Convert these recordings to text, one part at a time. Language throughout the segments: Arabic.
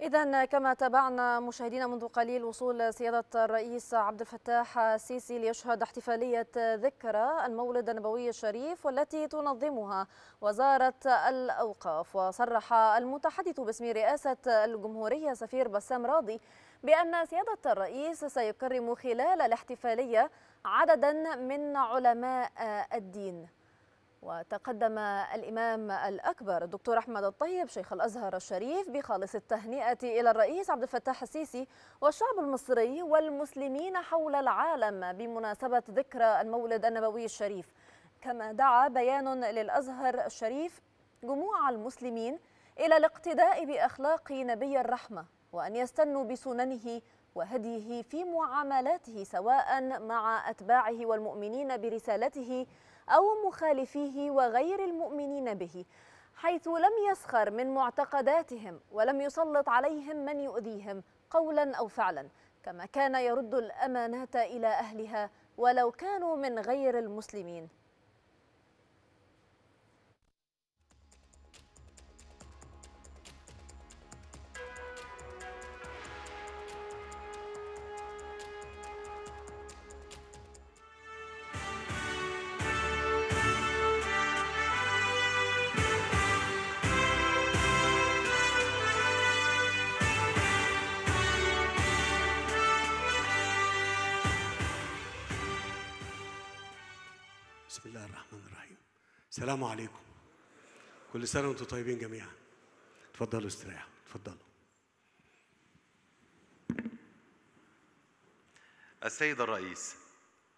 إذا كما تابعنا مشاهدينا منذ قليل وصول سيادة الرئيس عبد الفتاح السيسي ليشهد احتفالية ذكرى المولد النبوي الشريف والتي تنظمها وزارة الأوقاف وصرح المتحدث باسم رئاسة الجمهورية سفير بسام راضي بأن سيادة الرئيس سيكرم خلال الاحتفالية عددا من علماء الدين وتقدم الإمام الأكبر الدكتور أحمد الطيب شيخ الأزهر الشريف بخالص التهنئة إلى الرئيس عبد الفتاح السيسي والشعب المصري والمسلمين حول العالم بمناسبة ذكرى المولد النبوي الشريف كما دعا بيان للأزهر الشريف جموع المسلمين إلى الاقتداء بأخلاق نبي الرحمة وأن يستنوا بسننه وهديه في معاملاته سواء مع أتباعه والمؤمنين برسالته أو مخالفيه وغير المؤمنين به حيث لم يسخر من معتقداتهم ولم يسلط عليهم من يؤذيهم قولا أو فعلا كما كان يرد الأمانات إلى أهلها ولو كانوا من غير المسلمين السلام عليكم كل سنة وأنتم طيبين جميعا تفضلوا استريحوا تفضلوا السيد الرئيس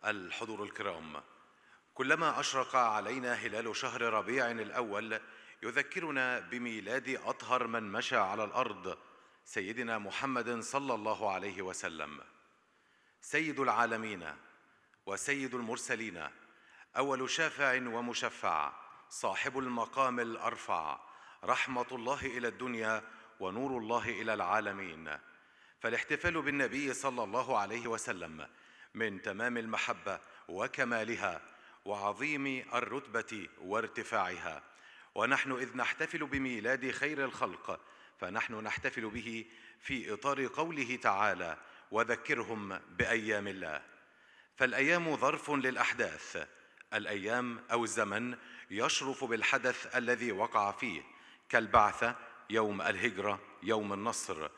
الحضور الكرام كلما أشرق علينا هلال شهر ربيع الأول يذكرنا بميلاد أطهر من مشى على الأرض سيدنا محمد صلى الله عليه وسلم سيد العالمين وسيد المرسلين أول شافع ومشفع صاحب المقام الأرفع رحمة الله إلى الدنيا ونور الله إلى العالمين فالاحتفال بالنبي صلى الله عليه وسلم من تمام المحبة وكمالها وعظيم الرتبة وارتفاعها ونحن إذ نحتفل بميلاد خير الخلق فنحن نحتفل به في إطار قوله تعالى وذكرهم بأيام الله فالأيام ظرف للأحداث الايام او الزمن يشرف بالحدث الذي وقع فيه كالبعثه يوم الهجره يوم النصر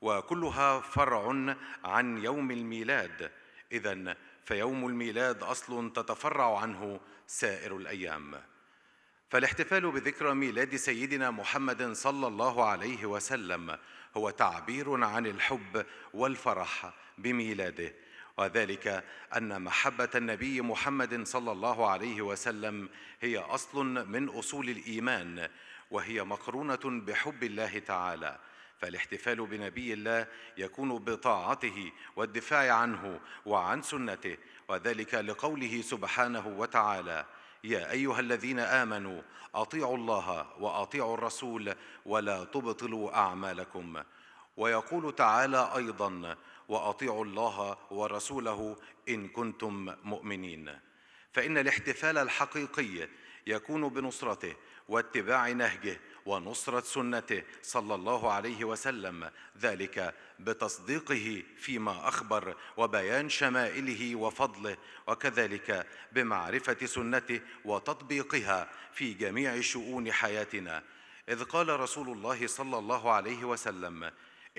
وكلها فرع عن يوم الميلاد اذا فيوم الميلاد اصل تتفرع عنه سائر الايام فالاحتفال بذكرى ميلاد سيدنا محمد صلى الله عليه وسلم هو تعبير عن الحب والفرح بميلاده وذلك أن محبة النبي محمد صلى الله عليه وسلم هي أصل من أصول الإيمان وهي مقرونة بحب الله تعالى فالاحتفال بنبي الله يكون بطاعته والدفاع عنه وعن سنته وذلك لقوله سبحانه وتعالى يا ايها الذين امنوا اطيعوا الله واطيعوا الرسول ولا تبطلوا اعمالكم ويقول تعالى ايضا واطيعوا الله ورسوله ان كنتم مؤمنين فان الاحتفال الحقيقي يكون بنصرته واتباع نهجه ونصره سنته صلى الله عليه وسلم ذلك بتصديقه فيما اخبر وبيان شمائله وفضله وكذلك بمعرفه سنته وتطبيقها في جميع شؤون حياتنا اذ قال رسول الله صلى الله عليه وسلم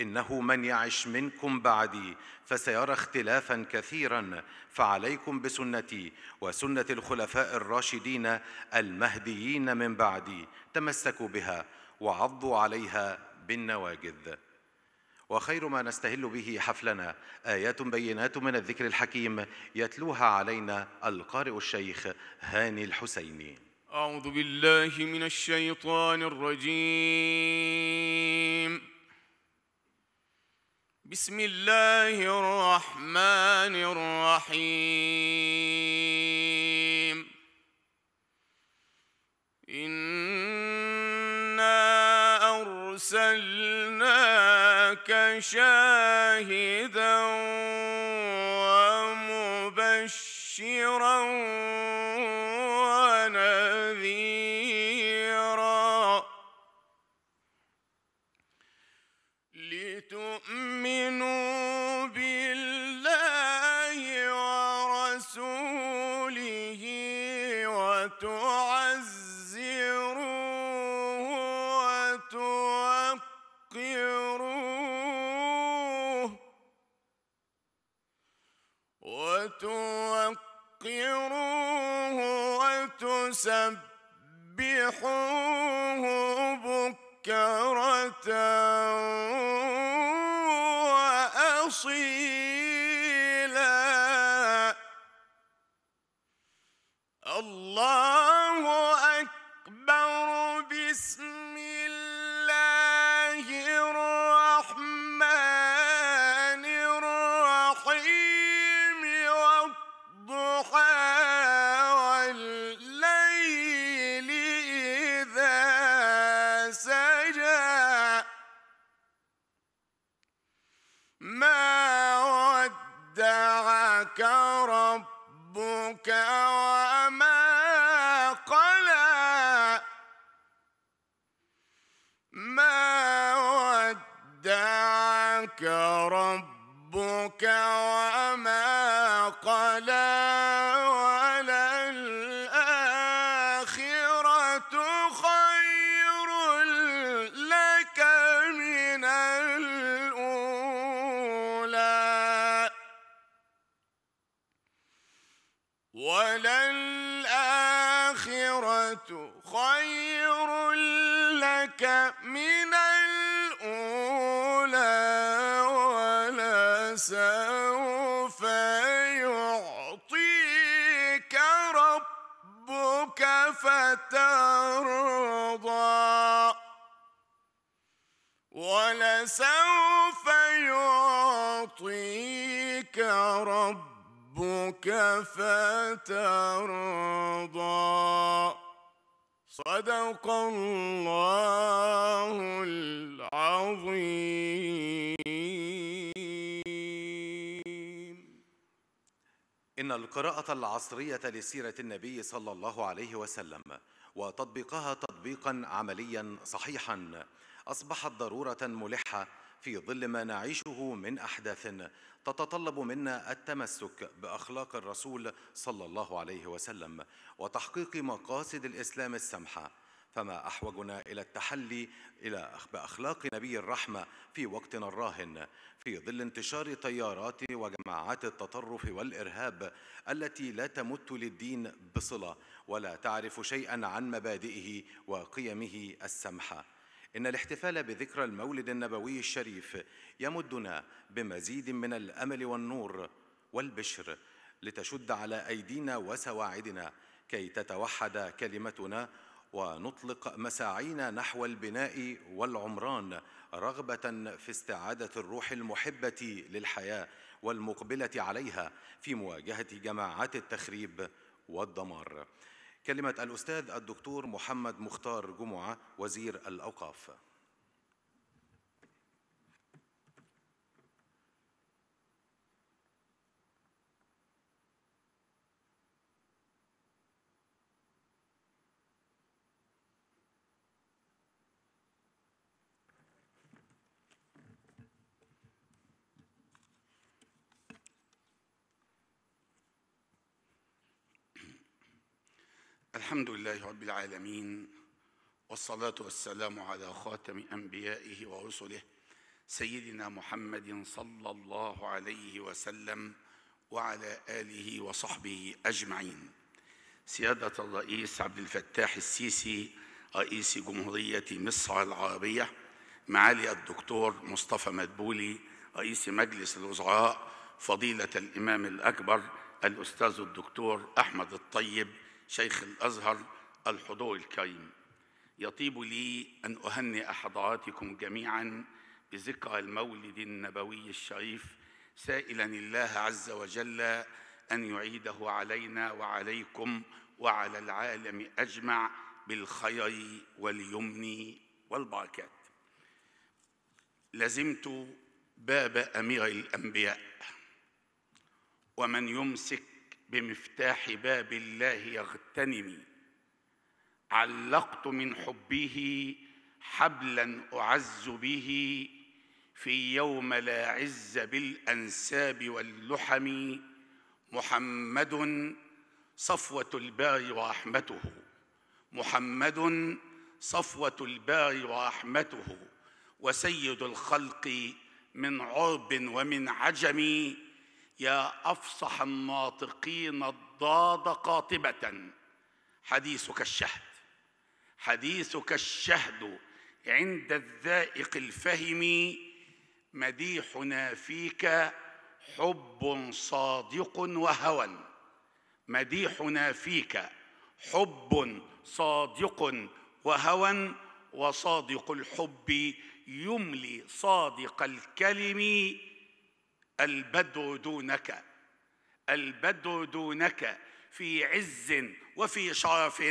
انه من يعش منكم بعدي فسيرى اختلافا كثيرا فعليكم بسنتي وسنه الخلفاء الراشدين المهديين من بعدي تمسكوا بها وعضوا عليها بالنواجذ وخير ما نستهل به حفلنا ايات بينات من الذكر الحكيم يتلوها علينا القارئ الشيخ هاني الحسيني اعوذ بالله من الشيطان الرجيم بسم الله الرحمن الرحيم إنا أرسلناك شاهدا ربك وما قلق ترضى ولسوف يعطيك ربك فترضى صدق الله العظيم إن القراءة العصرية لسيرة النبي صلى الله عليه وسلم وتطبيقها تطبيقا عمليا صحيحا أصبحت ضرورة ملحة في ظل ما نعيشه من أحداث تتطلب منا التمسك بأخلاق الرسول صلى الله عليه وسلم وتحقيق مقاصد الإسلام السمحة فما احوجنا الى التحلي الى باخلاق نبي الرحمه في وقتنا الراهن في ظل انتشار تيارات وجماعات التطرف والارهاب التي لا تمت للدين بصله ولا تعرف شيئا عن مبادئه وقيمه السمحه إن الاحتفال بذكرى المولد النبوي الشريف يمدنا بمزيد من الأمل والنور والبشر لتشد على أيدينا وسواعدنا كي تتوحد كلمتنا ونطلق مساعينا نحو البناء والعمران رغبه في استعاده الروح المحبه للحياه والمقبله عليها في مواجهه جماعات التخريب والدمار كلمه الاستاذ الدكتور محمد مختار جمعه وزير الاوقاف الحمد لله رب العالمين والصلاة والسلام على خاتم أنبيائه ورسله سيدنا محمد صلى الله عليه وسلم وعلى آله وصحبه أجمعين سيادة الرئيس عبد الفتاح السيسي رئيس جمهورية مصر العربية معالي الدكتور مصطفى مدبولي رئيس مجلس الوزراء فضيلة الإمام الأكبر الأستاذ الدكتور أحمد الطيب شيخ الأزهر الحضور الكريم يطيب لي أن أهنئ حضراتكم جميعا بذكرى المولد النبوي الشريف سائلا الله عز وجل أن يعيده علينا وعليكم وعلى العالم أجمع بالخير واليمن والبركات لزمت باب أمير الأنبياء ومن يمسك بمفتاح باب الله يغتنمي علقت من حبه حبلا اعز به في يوم لا عز بالانساب واللحم محمد صفوه الباري ورحمته محمد صفوه الباري ورحمته وسيد الخلق من عرب ومن عجم يا افصح الناطقين الضاد قاطبه حديثك الشهد حديثك الشهد عند الذائق الفهم مديحنا فيك حب صادق وهوى مديحنا فيك حب صادق وهوى وصادق الحب يملي صادق الكلم البدر دونك البدر دونك في عز وفي شرف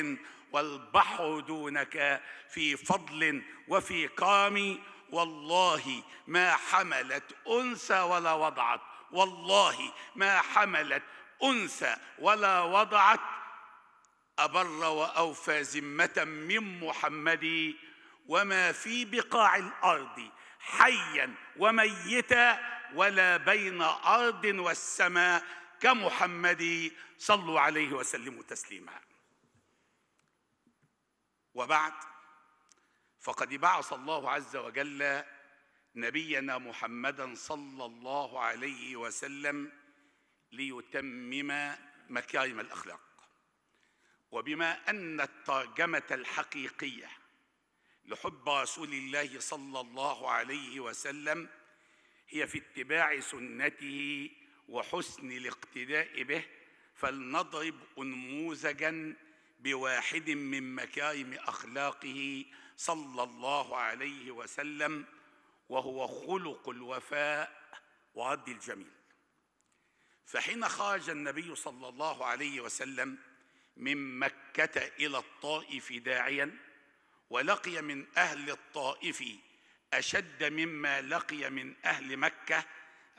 والبحر دونك في فضل وفي كرم والله ما حملت انثى ولا وضعت والله ما حملت انثى ولا وضعت ابر واوفى ذمه من محمد وما في بقاع الارض حيا وميتا ولا بين أرض والسماء كمحمد صلوا عليه وسلموا تسليما وبعد فقد بعث الله عز وجل نبينا محمدا صلى الله عليه وسلم ليتمم مكارم الاخلاق وبما ان الترجمه الحقيقيه لحب رسول الله صلى الله عليه وسلم هي في اتباع سنته وحسن الاقتداء به فلنضرب انموذجا بواحد من مكارم اخلاقه صلى الله عليه وسلم وهو خلق الوفاء ورد الجميل فحين خرج النبي صلى الله عليه وسلم من مكه الى الطائف داعيا ولقي من اهل الطائف أشد مما لقي من أهل مكة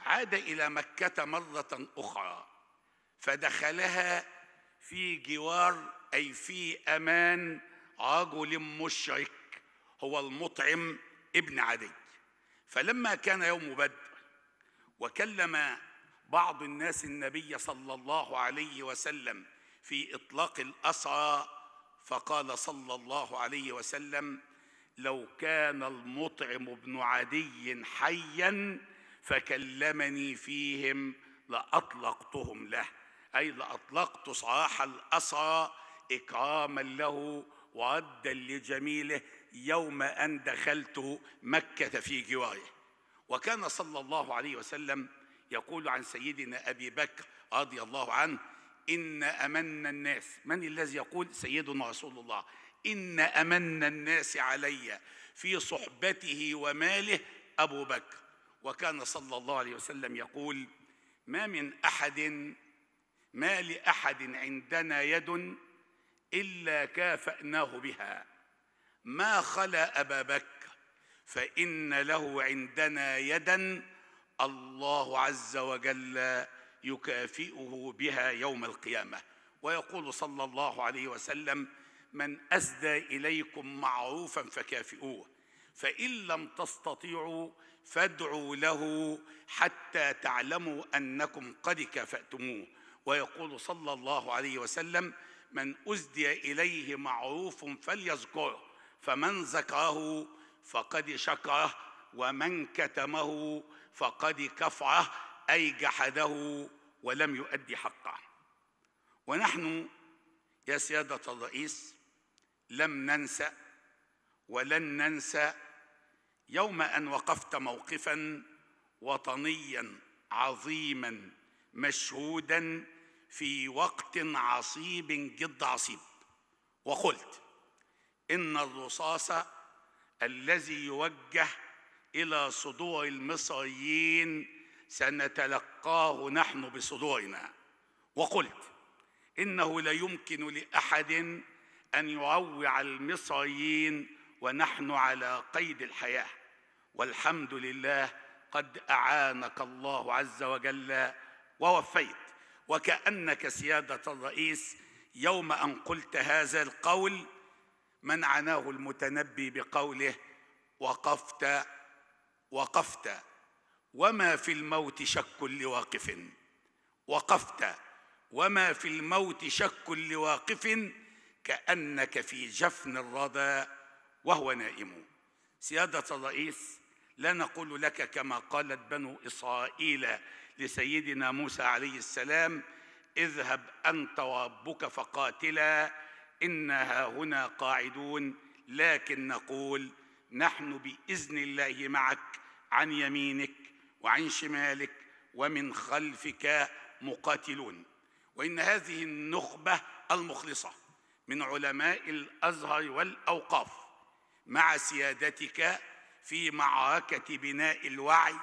عاد إلى مكة مرة أخرى فدخلها في جوار أي في أمان رجل مشرك هو المطعم ابن عدي فلما كان يوم بدر وكلم بعض الناس النبي صلى الله عليه وسلم في إطلاق الأسرى فقال صلى الله عليه وسلم لو كان المطعم ابن عدي حيا فكلمني فيهم لاطلقتهم له اي لاطلقت صاح الاسرى اكراما له وردا لجميله يوم ان دخلت مكه في جواره وكان صلى الله عليه وسلم يقول عن سيدنا ابي بكر رضي الله عنه ان امن الناس من الذي يقول سيدنا رسول الله إن أمن الناس علي في صحبته وماله أبو بكر وكان صلى الله عليه وسلم يقول ما من أحد ما لأحد عندنا يد إلا كافأناه بها ما خلا أبا بكر فإن له عندنا يدا الله عز وجل يكافئه بها يوم القيامة ويقول صلى الله عليه وسلم من أسدى إليكم معروفا فكافئوه فإن لم تستطيعوا فادعوا له حتى تعلموا أنكم قد كافأتموه ويقول صلى الله عليه وسلم من أسدي إليه معروف فليذكره فمن ذكره فقد شكره ومن كتمه فقد كفره أي جحده ولم يؤدي حقه ونحن يا سيادة الرئيس لم ننسى ولن ننسى يوم ان وقفت موقفا وطنيا عظيما مشهودا في وقت عصيب جد عصيب وقلت ان الرصاص الذي يوجه الى صدور المصريين سنتلقاه نحن بصدورنا وقلت انه لا يمكن لاحد أن يعوع المصريين ونحن على قيد الحياة والحمد لله قد أعانك الله عز وجل ووفيت وكأنك سيادة الرئيس يوم أن قلت هذا القول منعناه المتنبي بقوله وقفت وقفت وما في الموت شك لواقف وقفت وما في الموت شك لواقف كأنك في جفن الردى وهو نائم سيادة الرئيس لا نقول لك كما قالت بنو إسرائيل لسيدنا موسى عليه السلام اذهب أنت وربك فقاتلا إنا هنا قاعدون لكن نقول نحن بإذن الله معك عن يمينك وعن شمالك ومن خلفك مقاتلون وإن هذه النخبة المخلصة من علماء الازهر والاوقاف مع سيادتك في معركه بناء الوعي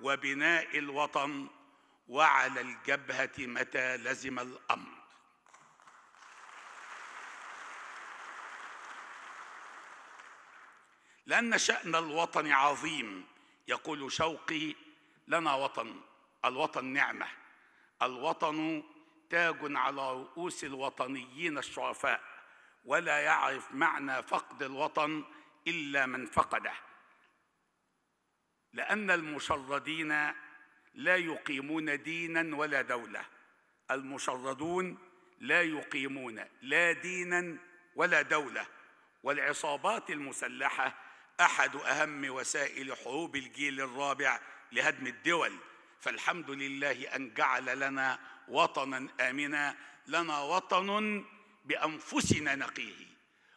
وبناء الوطن وعلى الجبهه متى لزم الامر لان شان الوطن عظيم يقول شوقي لنا وطن الوطن نعمه الوطن تاج على رؤوس الوطنيين الشرفاء ولا يعرف معنى فقد الوطن الا من فقده لان المشردين لا يقيمون دينا ولا دوله المشردون لا يقيمون لا دينا ولا دوله والعصابات المسلحه احد اهم وسائل حروب الجيل الرابع لهدم الدول فالحمد لله ان جعل لنا وطنا امنا لنا وطن بأنفسنا نقيه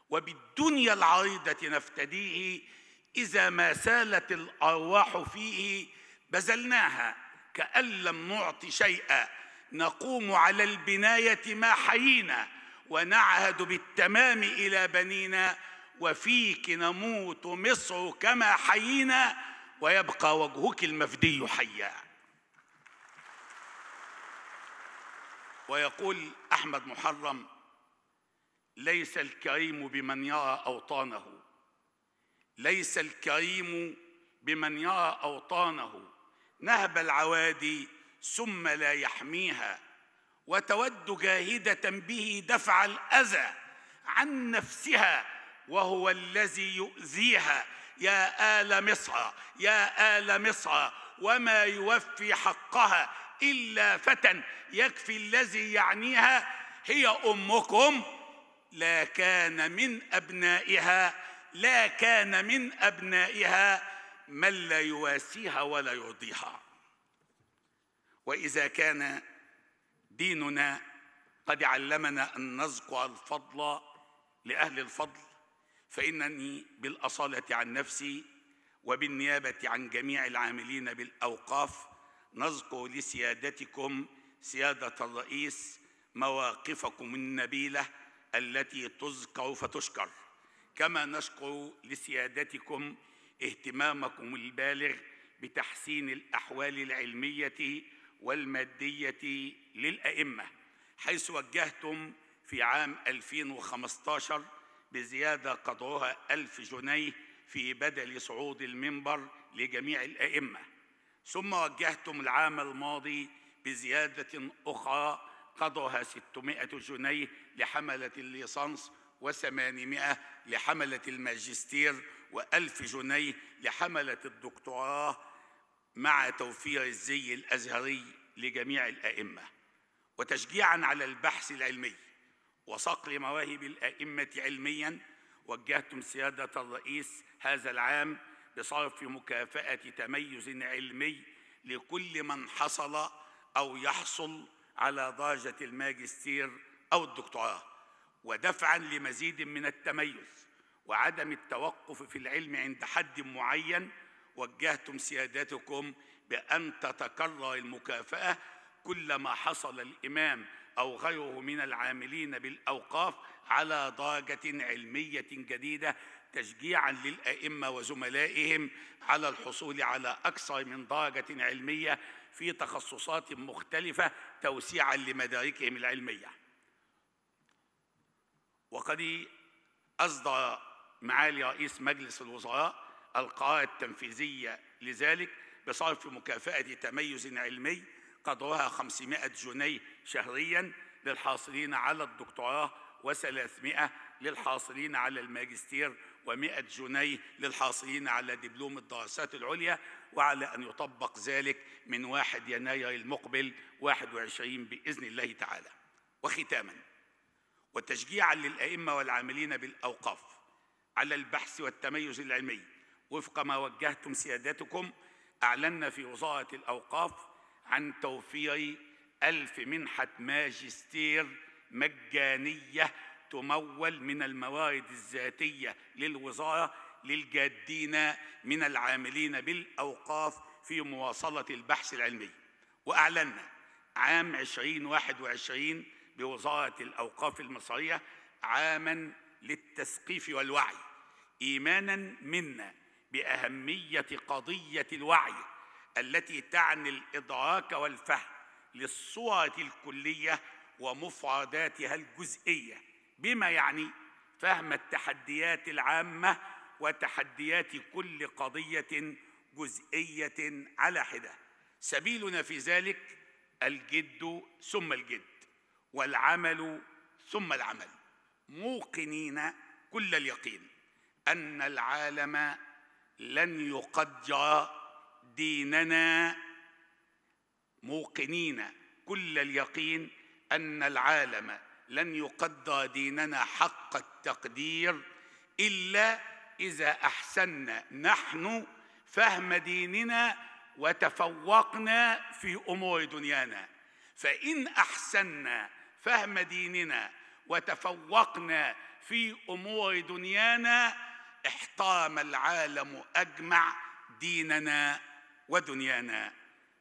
وبالدنيا العريضة نفتديه إذا ما سالت الأرواح فيه بذلناها كأن لم نعط شيئا نقوم على البناية ما حيينا ونعهد بالتمام إلى بنينا وفيك نموت مصر كما حيينا ويبقى وجهك المفدي حيا ويقول أحمد محرم ليس الكريم بمن يرى اوطانه ليس الكريم بمن يرى اوطانه نهب العوادي ثم لا يحميها وتود جاهده به دفع الاذى عن نفسها وهو الذي يؤذيها يا ال مصر يا ال مصر وما يوفي حقها الا فتى يكفي الذي يعنيها هي امكم لا كان من أبنائها لا كان من أبنائها من لا يواسيها ولا يرضيها وإذا كان ديننا قد علمنا أن نذكر الفضل لأهل الفضل فإنني بالأصالة عن نفسي وبالنيابة عن جميع العاملين بالأوقاف نذكر لسيادتكم سيادة الرئيس مواقفكم النبيله التي تذكر فتشكر كما نشكر لسيادتكم اهتمامكم البالغ بتحسين الأحوال العلمية والمادية للأئمة حيث وجهتم في عام 2015 بزيادة قدرها ألف جنيه في بدل صعود المنبر لجميع الأئمة ثم وجهتم العام الماضي بزيادة أخرى قضها 600 جنيه لحملة الليسانس و800 لحملة الماجستير و1000 جنيه لحملة الدكتوراه مع توفير الزي الأزهري لجميع الأئمة وتشجيعا على البحث العلمي وصقل مواهب الأئمة علميا وجهتم سيادة الرئيس هذا العام بصرف مكافأة تميز علمي لكل من حصل أو يحصل على ضاجة الماجستير أو الدكتوراه ودفعا لمزيد من التميز وعدم التوقف في العلم عند حد معين وجهتم سيادتكم بأن تتكرر المكافأة كلما حصل الإمام أو غيره من العاملين بالأوقاف على ضاجة علمية جديدة تشجيعا للأئمة وزملائهم على الحصول على أكثر من ضاجة علمية في تخصصات مختلفة توسيعا لمداركهم العلمية وقد أصدر معالي رئيس مجلس الوزراء القرار التنفيذية لذلك بصرف مكافأة تميز علمي قدرها 500 جنيه شهريا للحاصلين على الدكتوراه و300 للحاصلين على الماجستير و100 جنيه للحاصلين على دبلوم الدراسات العليا وعلى أن يطبق ذلك من 1 يناير المقبل 21 بإذن الله تعالى وختاما وتشجيعا للأئمة والعاملين بالأوقاف على البحث والتميز العلمي وفق ما وجهتم سيادتكم أعلنا في وزارة الأوقاف عن توفير ألف منحة ماجستير مجانية تمول من الموارد الذاتية للوزارة للجادين من العاملين بالأوقاف في مواصلة البحث العلمي وأعلنا عام 2021 بوزارة الأوقاف المصرية عاما للتثقيف والوعي إيمانا منا بأهمية قضية الوعي التي تعني الإدراك والفهم للصورة الكلية ومفرداتها الجزئية بما يعني فهم التحديات العامة وتحديات كل قضيه جزئيه على حده سبيلنا في ذلك الجد ثم الجد والعمل ثم العمل موقنين كل اليقين ان العالم لن يقدر ديننا موقنين كل اليقين ان العالم لن يقدر ديننا حق التقدير الا إذا أحسنا نحن فهم ديننا وتفوقنا في أمور دنيانا فإن أحسنا فهم ديننا وتفوقنا في أمور دنيانا احترم العالم أجمع ديننا ودنيانا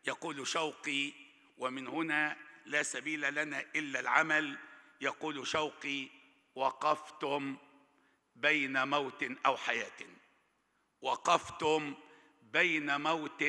يقول شوقي ومن هنا لا سبيل لنا إلا العمل يقول شوقي وقفتم بين موت او حياه وقفتم بين موت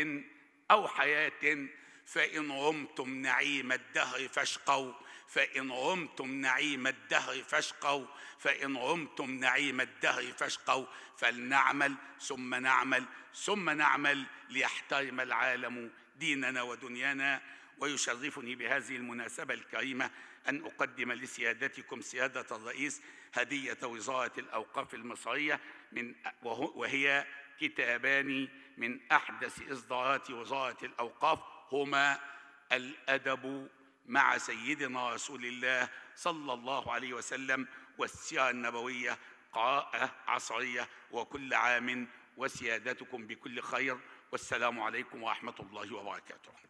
او حياه فان غمتم نعيم الدهر فاشقوا فان غمتم نعيم الدهر فاشقوا فان غمتم نعيم الدهر فاشقوا فلنعمل ثم نعمل ثم نعمل ليحترم العالم ديننا ودنيانا ويشرفني بهذه المناسبه الكريمه ان اقدم لسيادتكم سياده الرئيس هدية وزارة الأوقاف المصرية من وهي كتابان من أحدث إصدارات وزارة الأوقاف هما الأدب مع سيدنا رسول الله صلى الله عليه وسلم والسيرة النبوية قراءة عصرية وكل عام وسيادتكم بكل خير والسلام عليكم ورحمة الله وبركاته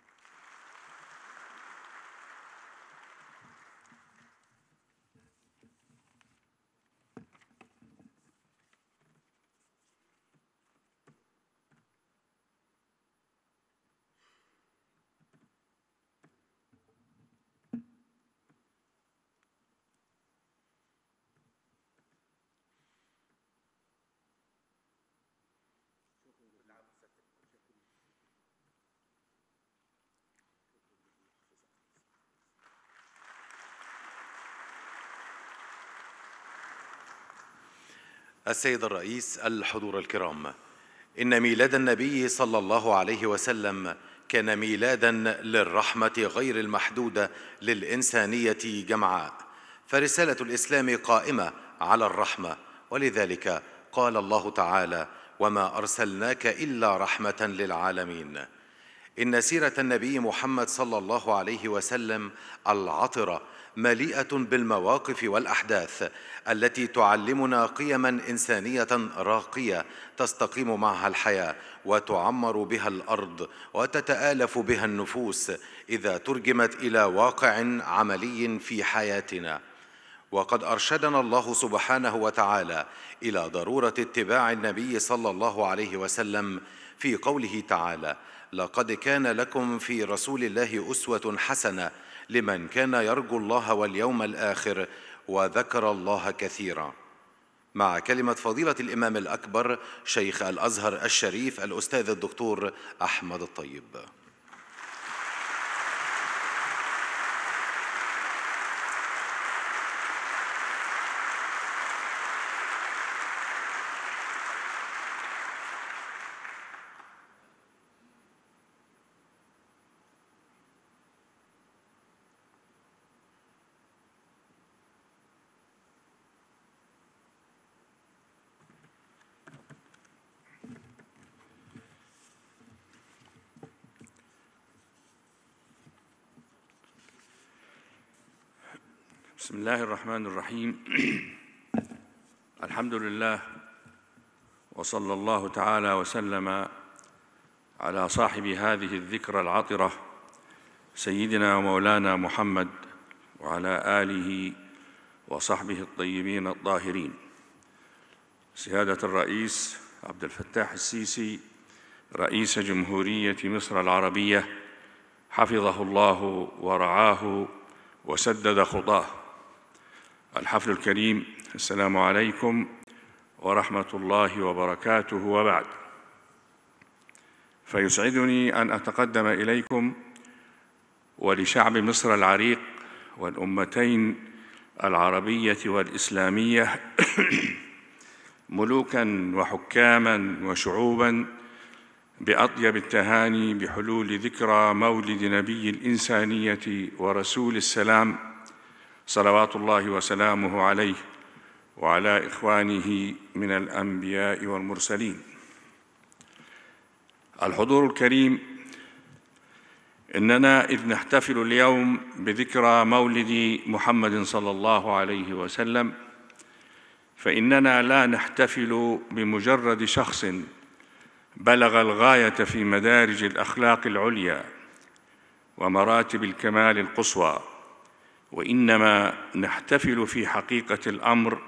السيد الرئيس الحضور الكرام إن ميلاد النبي صلى الله عليه وسلم كان ميلادا للرحمة غير المحدودة للإنسانية جمعاء فرسالة الإسلام قائمة على الرحمة ولذلك قال الله تعالى وما أرسلناك إلا رحمة للعالمين إن سيرة النبي محمد صلى الله عليه وسلم العطرة مليئة بالمواقف والأحداث التي تعلمنا قيما إنسانية راقية تستقيم معها الحياة وتعمر بها الأرض وتتآلف بها النفوس إذا ترجمت إلى واقع عملي في حياتنا وقد ارشدنا الله سبحانه وتعالى الى ضروره اتباع النبي صلى الله عليه وسلم في قوله تعالى لقد كان لكم في رسول الله اسوه حسنه لمن كان يرجو الله واليوم الاخر وذكر الله كثيرا مع كلمة فضيلة الإمام الأكبر شيخ الأزهر الشريف الأستاذ الدكتور أحمد الطيب الله الرحمن الرحيم الحمد لله وصلى الله تعالى وسلم على صاحب هذه الذكرى العطره سيدنا ومولانا محمد وعلى اله وصحبه الطيبين الطاهرين سياده الرئيس عبد الفتاح السيسي رئيس جمهوريه مصر العربيه حفظه الله ورعاه وسدد خطاه الحفل الكريم السلام عليكم ورحمة الله وبركاته وبعد فيسعدني أن أتقدم إليكم ولشعب مصر العريق والأمتين العربية والإسلامية ملوكا وحكاما وشعوبا بأطيب التهاني بحلول ذكرى مولد نبي الإنسانية ورسول السلام صلوات الله وسلامه عليه وعلى إخوانه من الأنبياء والمرسلين الحضور الكريم إننا إذ نحتفل اليوم بذكرى مولد محمد صلى الله عليه وسلم فإننا لا نحتفل بمجرد شخص بلغ الغاية في مدارج الأخلاق العليا ومراتب الكمال القصوى وانما نحتفل في حقيقه الامر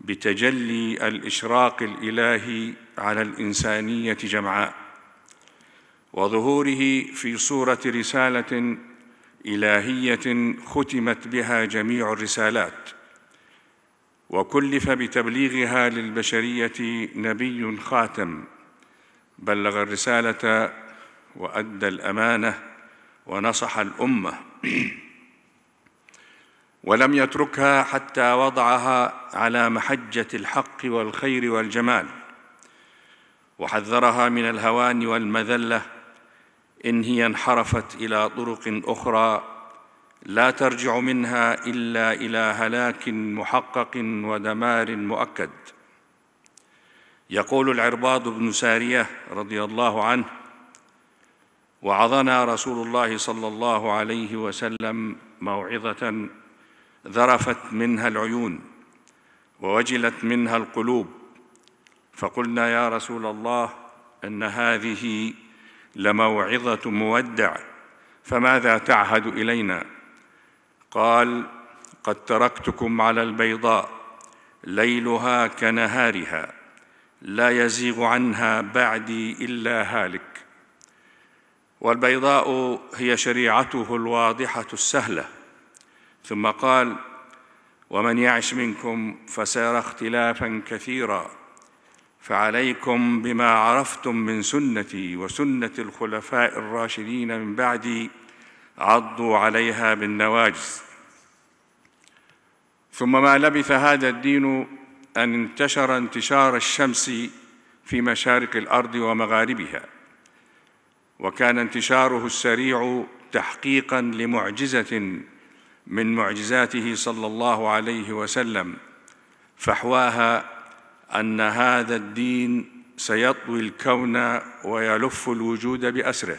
بتجلي الاشراق الالهي على الانسانيه جمعاء وظهوره في صوره رساله الهيه ختمت بها جميع الرسالات وكلف بتبليغها للبشريه نبي خاتم بلغ الرساله وادى الامانه ونصح الامه ولم يتركها حتى وضعها على محجة الحق والخير والجمال وحذرها من الهوان والمذلة إن هي انحرفت إلى طرق أخرى لا ترجع منها إلا إلى هلاك محقق ودمار مؤكد يقول العرباض بن سارية رضي الله عنه وعظنا رسول الله صلى الله عليه وسلم موعظة ذرفت منها العيون ووجلت منها القلوب فقلنا يا رسول الله ان هذه لموعظه مودع فماذا تعهد الينا قال قد تركتكم على البيضاء ليلها كنهارها لا يزيغ عنها بعدي الا هالك والبيضاء هي شريعته الواضحه السهله ثم قال ومن يعش منكم فسيرى اختلافا كثيرا فعليكم بما عرفتم من سنتي وسنه الخلفاء الراشدين من بعدي عضوا عليها بالنواجس ثم ما لبث هذا الدين ان انتشر انتشار الشمس في مشارق الارض ومغاربها وكان انتشاره السريع تحقيقا لمعجزه من معجزاته صلى الله عليه وسلم فحواها ان هذا الدين سيطوي الكون ويلف الوجود باسره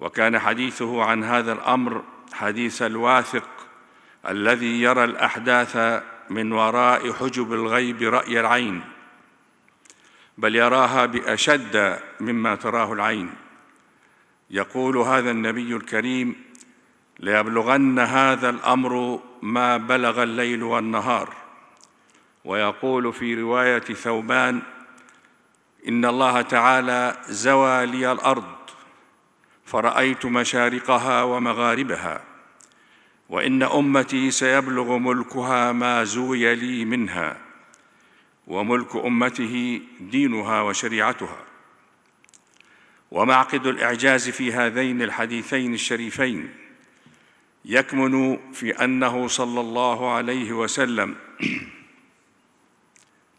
وكان حديثه عن هذا الامر حديث الواثق الذي يرى الاحداث من وراء حجب الغيب راي العين بل يراها باشد مما تراه العين يقول هذا النبي الكريم ليبلغن هذا الامر ما بلغ الليل والنهار ويقول في روايه ثوبان ان الله تعالى زوى لي الارض فرايت مشارقها ومغاربها وان امتي سيبلغ ملكها ما زوي لي منها وملك امته دينها وشريعتها ومعقد الاعجاز في هذين الحديثين الشريفين يكمن في انه صلى الله عليه وسلم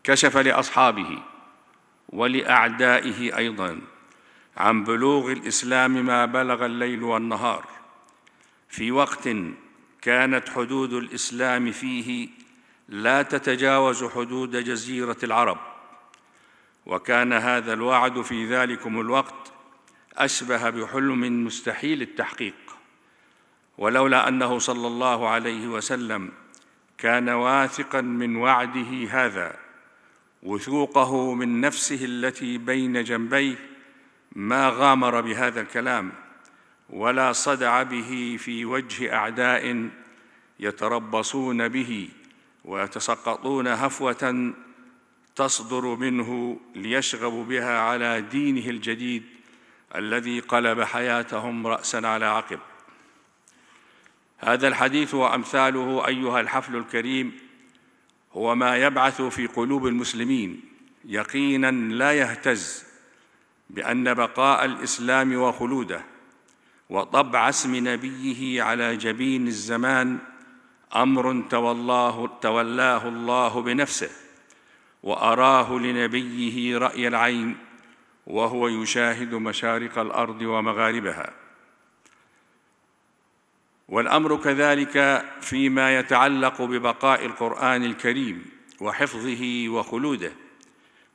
كشف لاصحابه ولاعدائه ايضا عن بلوغ الاسلام ما بلغ الليل والنهار في وقت كانت حدود الاسلام فيه لا تتجاوز حدود جزيره العرب وكان هذا الوعد في ذلكم الوقت اشبه بحلم مستحيل التحقيق ولولا انه صلى الله عليه وسلم كان واثقا من وعده هذا وثوقه من نفسه التي بين جنبيه ما غامر بهذا الكلام ولا صدع به في وجه اعداء يتربصون به ويتسقطون هفوه تصدر منه ليشغبوا بها على دينه الجديد الذي قلب حياتهم راسا على عقب هذا الحديث وأمثاله أيها الحفل الكريم هو ما يبعث في قلوب المسلمين يقينا لا يهتز بأن بقاء الإسلام وخلوده وطبع اسم نبيه على جبين الزمان أمر تولاه, تولاه الله بنفسه وأراه لنبيه رأي العين وهو يشاهد مشارق الأرض ومغاربها والامر كذلك فيما يتعلق ببقاء القران الكريم وحفظه وخلوده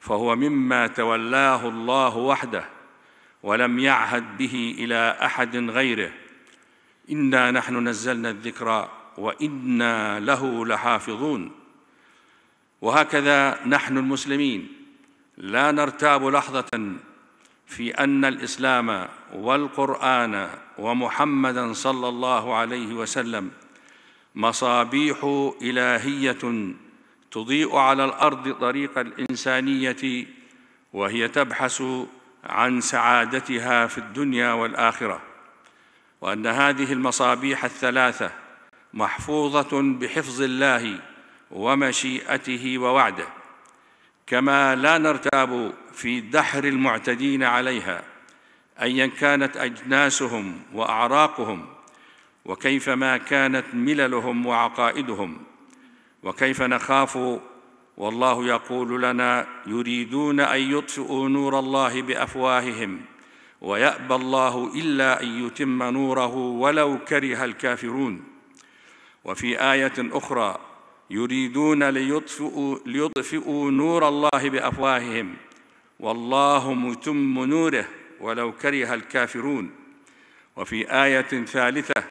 فهو مما تولاه الله وحده ولم يعهد به الى احد غيره انا نحن نزلنا الذكر وانا له لحافظون وهكذا نحن المسلمين لا نرتاب لحظه في ان الاسلام والقران ومحمدا صلى الله عليه وسلم مصابيح الهيه تضيء على الارض طريق الانسانيه وهي تبحث عن سعادتها في الدنيا والاخره وان هذه المصابيح الثلاثه محفوظه بحفظ الله ومشيئته ووعده كما لا نرتاب في دحر المعتدين عليها ايا كانت اجناسهم واعراقهم وكيفما كانت مللهم وعقائدهم وكيف نخاف والله يقول لنا يريدون ان يطفئوا نور الله بافواههم ويابى الله الا ان يتم نوره ولو كره الكافرون وفي ايه اخرى يريدون ليطفئوا, ليطفئوا نور الله بافواههم والله متم نوره ولو كره الكافرون وفي ايه ثالثه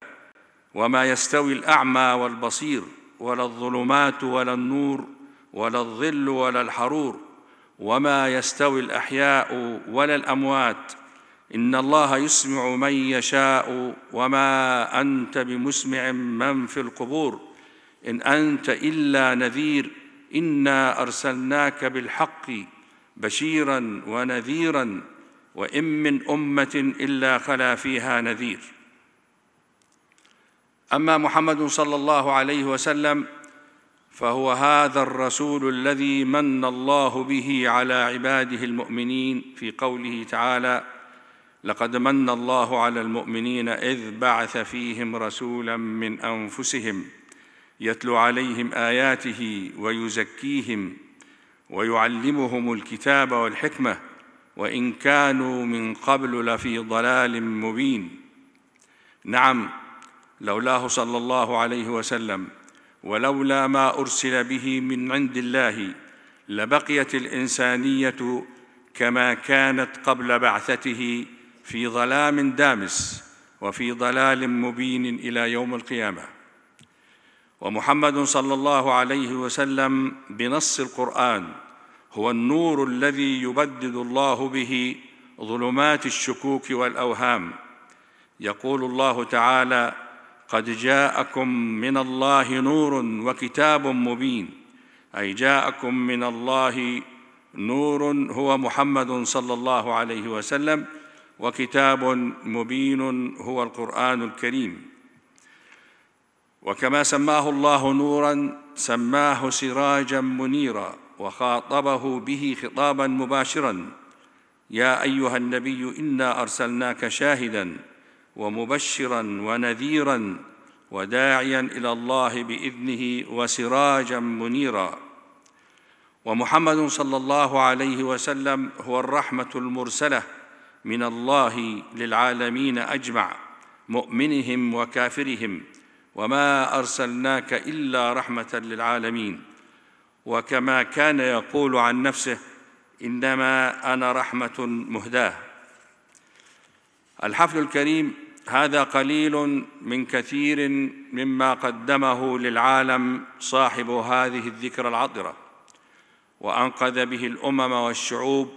وما يستوي الاعمى والبصير ولا الظلمات ولا النور ولا الظل ولا الحرور وما يستوي الاحياء ولا الاموات ان الله يسمع من يشاء وما انت بمسمع من في القبور ان انت الا نذير انا ارسلناك بالحق بشيرا ونذيرا وإن من أمة إلا خلا فيها نذير أما محمد صلى الله عليه وسلم فهو هذا الرسول الذي من الله به على عباده المؤمنين في قوله تعالى لقد من الله على المؤمنين إذ بعث فيهم رسولا من أنفسهم يتلو عليهم آياته ويزكيهم ويعلمهم الكتاب والحكمة وان كانوا من قبل لفي ضلال مبين نعم لولاه صلى الله عليه وسلم ولولا ما ارسل به من عند الله لبقيت الانسانيه كما كانت قبل بعثته في ظلام دامس وفي ضلال مبين الى يوم القيامه ومحمد صلى الله عليه وسلم بنص القران هو النور الذي يبدد الله به ظلمات الشكوك والاوهام يقول الله تعالى قد جاءكم من الله نور وكتاب مبين اي جاءكم من الله نور هو محمد صلى الله عليه وسلم وكتاب مبين هو القران الكريم وكما سماه الله نورا سماه سراجا منيرا وخاطبه به خطابا مباشرا يا ايها النبي انا ارسلناك شاهدا ومبشرا ونذيرا وداعيا الى الله باذنه وسراجا منيرا ومحمد صلى الله عليه وسلم هو الرحمه المرسله من الله للعالمين اجمع مؤمنهم وكافرهم وما ارسلناك الا رحمه للعالمين وكما كان يقول عن نفسه انما انا رحمه مهداه الحفل الكريم هذا قليل من كثير مما قدمه للعالم صاحب هذه الذكرى العطره وانقذ به الامم والشعوب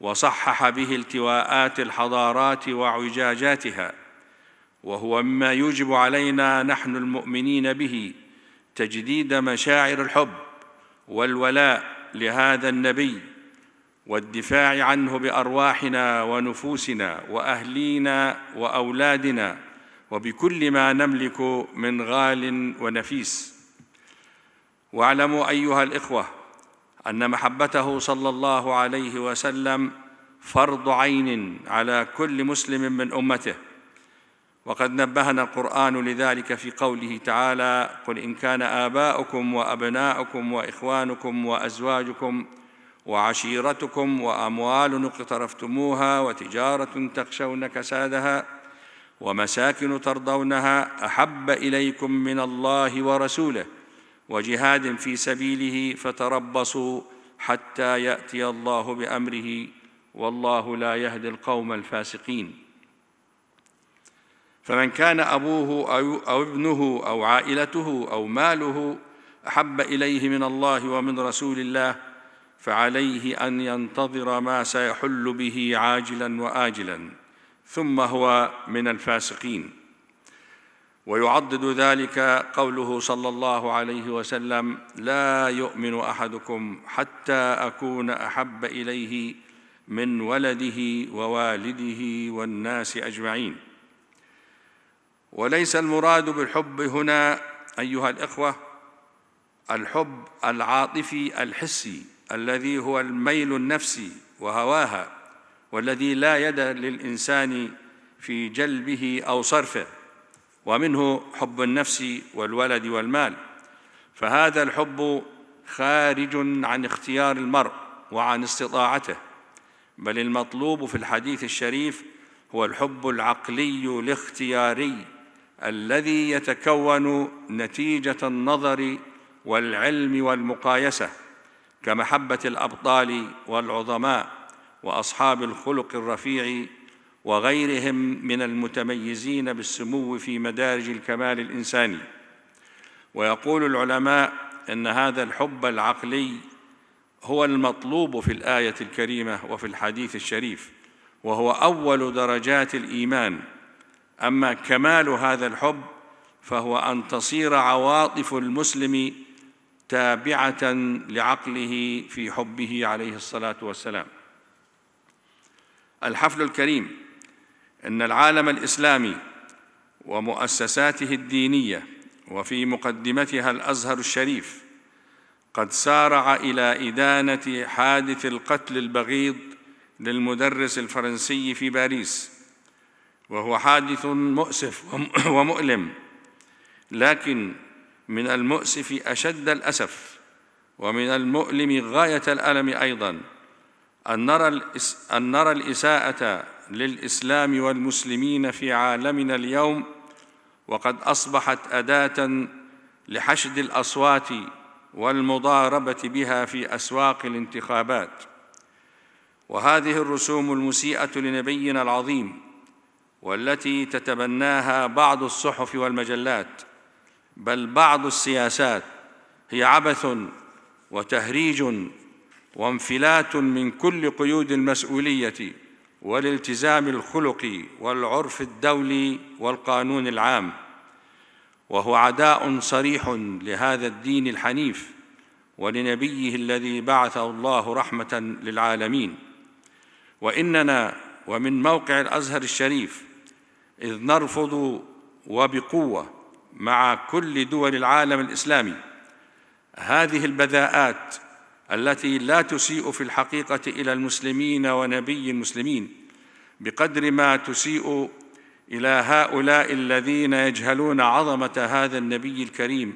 وصحح به التواءات الحضارات وعجاجاتها وهو مما يجب علينا نحن المؤمنين به تجديد مشاعر الحب والولاء لهذا النبي والدفاع عنه بارواحنا ونفوسنا واهلينا واولادنا وبكل ما نملك من غال ونفيس واعلموا ايها الاخوه ان محبته صلى الله عليه وسلم فرض عين على كل مسلم من امته وقد نبهنا القرآن لذلك في قوله تعالى قل إن كان آباؤكم وأبناؤكم وإخوانكم وأزواجكم وعشيرتكم وأموال اقترفتموها وتجارة تخشون كسادها ومساكن ترضونها أحب إليكم من الله ورسوله وجهاد في سبيله فتربصوا حتى يأتي الله بأمره والله لا يهدي القوم الفاسقين فمن كان أبوه أو ابنه أو عائلته أو ماله أحب إليه من الله ومن رسول الله فعليه أن ينتظر ما سيحل به عاجلا وآجلا ثم هو من الفاسقين ويعضد ذلك قوله صلى الله عليه وسلم لا يؤمن احدكم حتى اكون احب اليه من ولده ووالده والناس اجمعين وليس المراد بالحب هنا أيها الإخوة الحب العاطفي الحسي الذي هو الميل النفسي وهواها والذي لا يد للإنسان في جلبه أو صرفه ومنه حب النفس والولد والمال فهذا الحب خارج عن اختيار المرء وعن استطاعته بل المطلوب في الحديث الشريف هو الحب العقلي الاختياري الذي يتكون نتيجه النظر والعلم والمقايسه كمحبه الابطال والعظماء واصحاب الخلق الرفيع وغيرهم من المتميزين بالسمو في مدارج الكمال الانساني ويقول العلماء ان هذا الحب العقلي هو المطلوب في الايه الكريمه وفي الحديث الشريف وهو اول درجات الايمان اما كمال هذا الحب فهو ان تصير عواطف المسلم تابعه لعقله في حبه عليه الصلاه والسلام الحفل الكريم ان العالم الاسلامي ومؤسساته الدينيه وفي مقدمتها الازهر الشريف قد سارع الى ادانه حادث القتل البغيض للمدرس الفرنسي في باريس وهو حادث مؤسف ومؤلم لكن من المؤسف أشد الأسف ومن المؤلم غاية الألم أيضا أن نرى, أن نرى الإساءة للإسلام والمسلمين في عالمنا اليوم وقد أصبحت أداة لحشد الأصوات والمضاربة بها في أسواق الانتخابات وهذه الرسوم المسيئة لنبينا العظيم والتي تتبناها بعض الصحف والمجلات بل بعض السياسات هي عبث وتهريج وانفلات من كل قيود المسؤوليه والالتزام الخلقي والعرف الدولي والقانون العام وهو عداء صريح لهذا الدين الحنيف ولنبيه الذي بعثه الله رحمه للعالمين واننا ومن موقع الازهر الشريف إذ نرفض وبقوة مع كل دول العالم الإسلامي هذه البذاءات التي لا تسيء في الحقيقة إلى المسلمين ونبي المسلمين بقدر ما تسيء إلى هؤلاء الذين يجهلون عظمة هذا النبي الكريم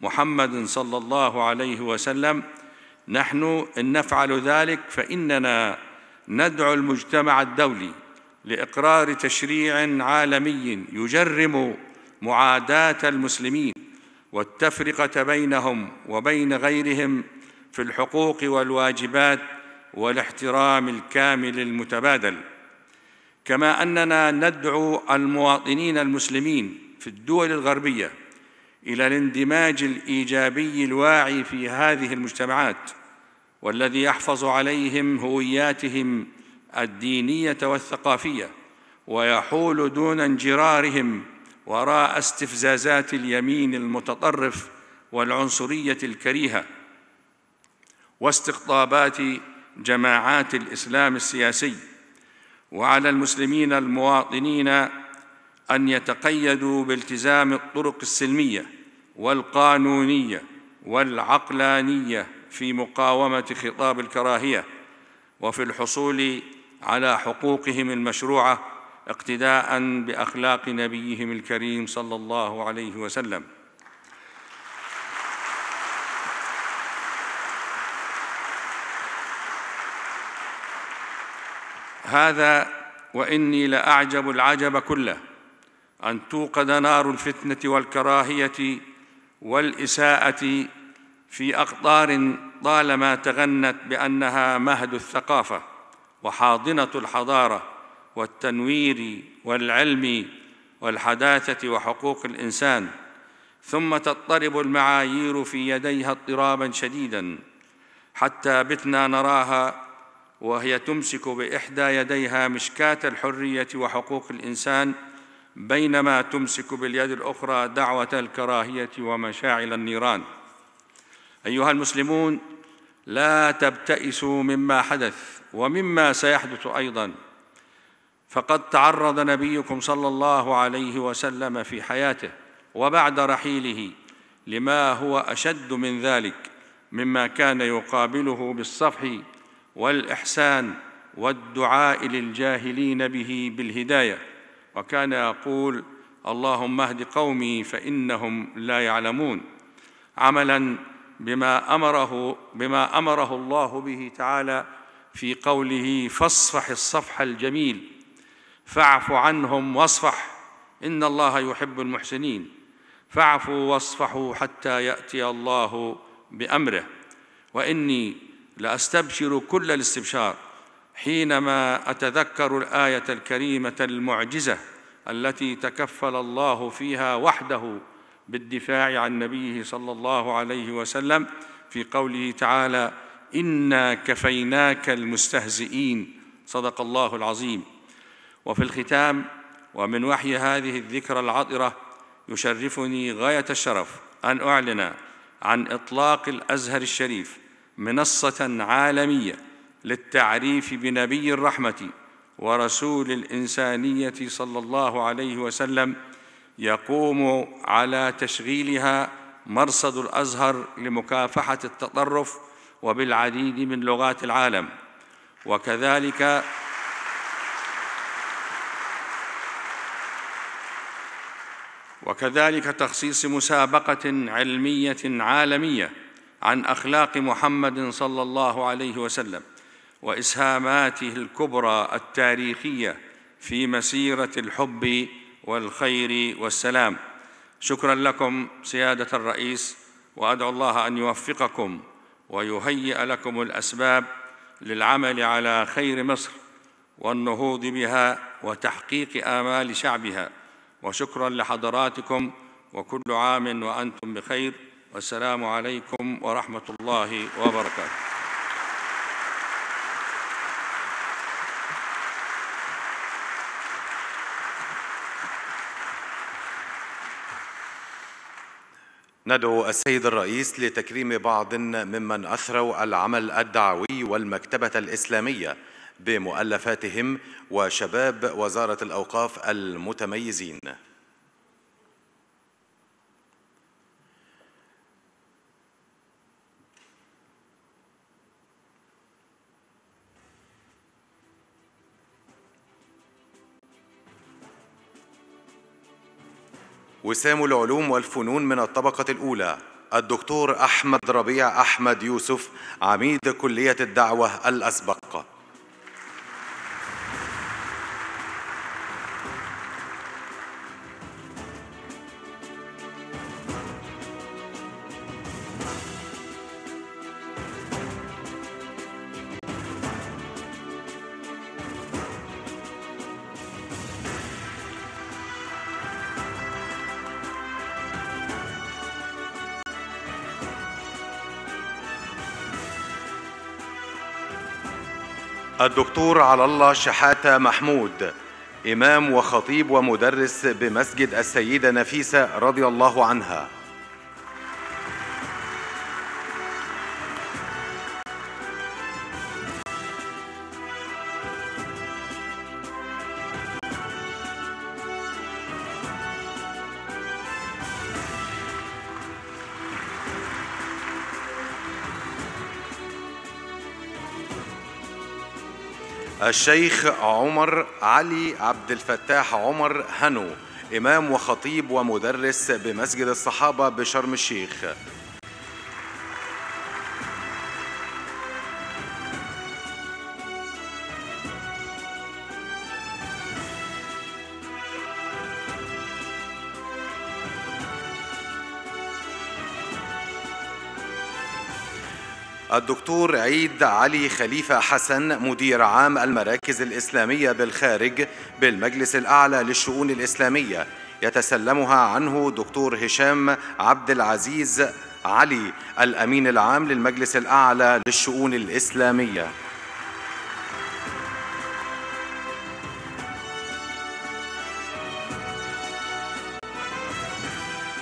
محمد صلى الله عليه وسلم نحن إن نفعل ذلك فإننا ندعو المجتمع الدولي لاقرار تشريع عالمي يجرم معاداه المسلمين والتفرقه بينهم وبين غيرهم في الحقوق والواجبات والاحترام الكامل المتبادل كما اننا ندعو المواطنين المسلمين في الدول الغربيه الى الاندماج الايجابي الواعي في هذه المجتمعات والذي يحفظ عليهم هوياتهم الدينيه والثقافيه ويحول دون انجرارهم وراء استفزازات اليمين المتطرف والعنصريه الكريهه واستقطابات جماعات الاسلام السياسي وعلى المسلمين المواطنين ان يتقيدوا بالتزام الطرق السلميه والقانونيه والعقلانيه في مقاومه خطاب الكراهيه وفي الحصول على حقوقهم المشروعه اقتداء باخلاق نبيهم الكريم صلى الله عليه وسلم هذا واني لاعجب العجب كله ان توقد نار الفتنه والكراهيه والاساءه في اقطار طالما تغنت بانها مهد الثقافه وحاضنه الحضاره والتنوير والعلم والحداثه وحقوق الانسان ثم تضطرب المعايير في يديها اضطرابا شديدا حتى بتنا نراها وهي تمسك باحدى يديها مشكاه الحريه وحقوق الانسان بينما تمسك باليد الاخرى دعوه الكراهيه ومشاعل النيران ايها المسلمون لا تبتئسوا مما حدث ومما سيحدث ايضا فقد تعرض نبيكم صلى الله عليه وسلم في حياته وبعد رحيله لما هو اشد من ذلك مما كان يقابله بالصفح والاحسان والدعاء للجاهلين به بالهدايه وكان يقول اللهم اهد قومي فانهم لا يعلمون عملا بما امره بما امره الله به تعالى في قوله فاصفح الصفح الجميل فاعف عنهم واصفح ان الله يحب المحسنين فاعفوا واصفحوا حتى ياتي الله بامره واني لاستبشر كل الاستبشار حينما اتذكر الايه الكريمه المعجزه التي تكفل الله فيها وحده بالدفاع عن نبيه صلى الله عليه وسلم في قوله تعالى انا كفيناك المستهزئين صدق الله العظيم وفي الختام ومن وحي هذه الذكرى العطره يشرفني غايه الشرف ان اعلن عن اطلاق الازهر الشريف منصه عالميه للتعريف بنبي الرحمه ورسول الانسانيه صلى الله عليه وسلم يقوم على تشغيلها مرصد الازهر لمكافحه التطرف وبالعديد من لغات العالم وكذلك وكذلك تخصيص مسابقه علميه عالميه عن اخلاق محمد صلى الله عليه وسلم واسهاماته الكبرى التاريخيه في مسيره الحب والخير والسلام شكرا لكم سياده الرئيس وادعو الله ان يوفقكم ويهيئ لكم الاسباب للعمل على خير مصر والنهوض بها وتحقيق امال شعبها وشكرا لحضراتكم وكل عام وانتم بخير والسلام عليكم ورحمه الله وبركاته ندعو السيد الرئيس لتكريم بعض ممن أثروا العمل الدعوي والمكتبة الإسلامية بمؤلفاتهم وشباب وزارة الأوقاف المتميزين وسام العلوم والفنون من الطبقة الأولى الدكتور أحمد ربيع أحمد يوسف عميد كلية الدعوة الأسبق الدكتور على الله شحاتة محمود إمام وخطيب ومدرس بمسجد السيدة نفيسة رضي الله عنها الشيخ عمر علي عبد الفتاح عمر هنو إمام وخطيب ومدرس بمسجد الصحابة بشرم الشيخ الدكتور عيد علي خليفة حسن مدير عام المراكز الإسلامية بالخارج بالمجلس الأعلى للشؤون الإسلامية يتسلمها عنه دكتور هشام عبد العزيز علي الأمين العام للمجلس الأعلى للشؤون الإسلامية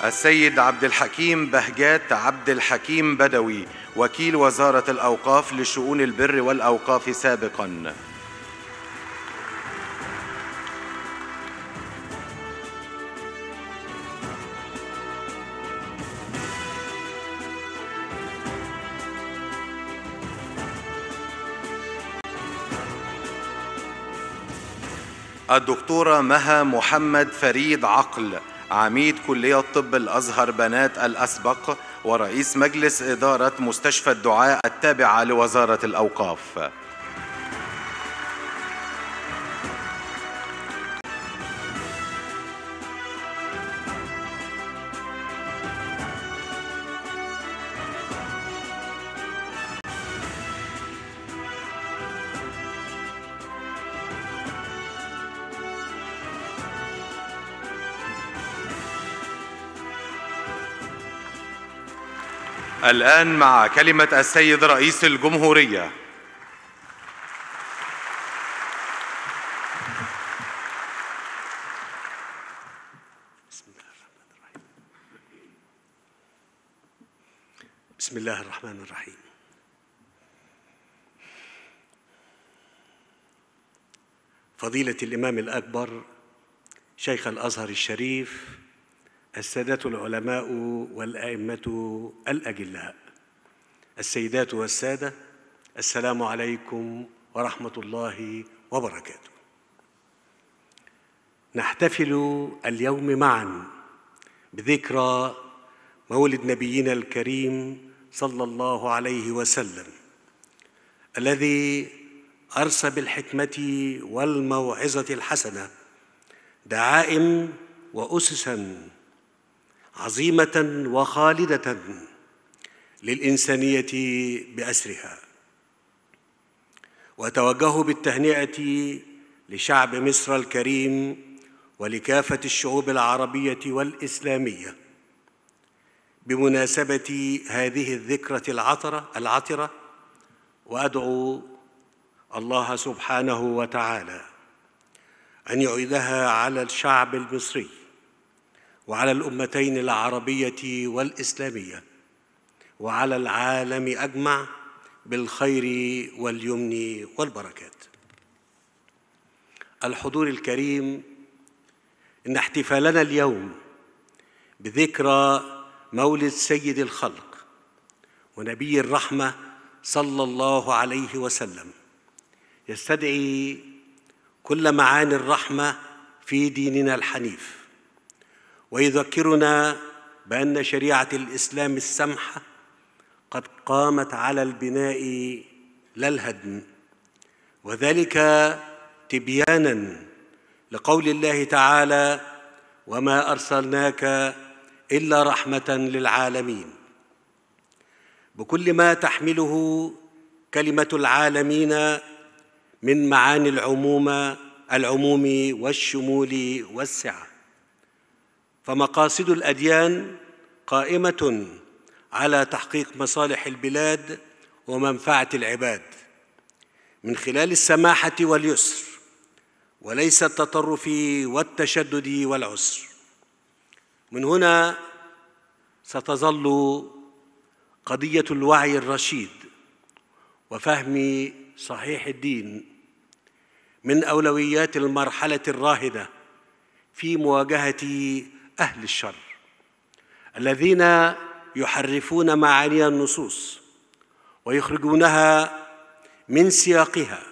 السيد عبد الحكيم بهجات عبد الحكيم بدوي وكيل وزارة الأوقاف لشؤون البر والأوقاف سابقاً الدكتورة مها محمد فريد عقل عميد كلية طب الأزهر بنات الأسبق ورئيس مجلس إدارة مستشفى الدعاء التابعة لوزارة الأوقاف الآن مع كلمة السيد رئيس الجمهورية بسم الله الرحمن الرحيم فضيلة الإمام الأكبر شيخ الأزهر الشريف السادة العلماء والأئمة الأجلاء السيدات والسادة السلام عليكم ورحمة الله وبركاته نحتفل اليوم معا بذكرى مولد نبينا الكريم صلى الله عليه وسلم الذي أرسى بالحكمة والموعظة الحسنة دعائم وأسساً عظيمه وخالده للانسانيه باسرها واتوجه بالتهنئه لشعب مصر الكريم ولكافه الشعوب العربيه والاسلاميه بمناسبه هذه الذكرى العطره العطره وادعو الله سبحانه وتعالى ان يعيدها على الشعب المصري وعلى الامتين العربيه والاسلاميه وعلى العالم اجمع بالخير واليمن والبركات الحضور الكريم ان احتفالنا اليوم بذكرى مولد سيد الخلق ونبي الرحمه صلى الله عليه وسلم يستدعي كل معاني الرحمه في ديننا الحنيف ويذكرنا بأن شريعة الإسلام السمحة قد قامت على البناء لا الهدم وذلك تبيانا لقول الله تعالى وما أرسلناك إلا رحمة للعالمين بكل ما تحمله كلمة العالمين من معاني العموم العموم والشمول والسعه فمقاصد الاديان قائمه على تحقيق مصالح البلاد ومنفعه العباد من خلال السماحه واليسر وليس التطرف والتشدد والعسر من هنا ستظل قضيه الوعي الرشيد وفهم صحيح الدين من اولويات المرحله الراهنه في مواجهه أهل الشر الذين يحرفون معاني النصوص ويخرجونها من سياقها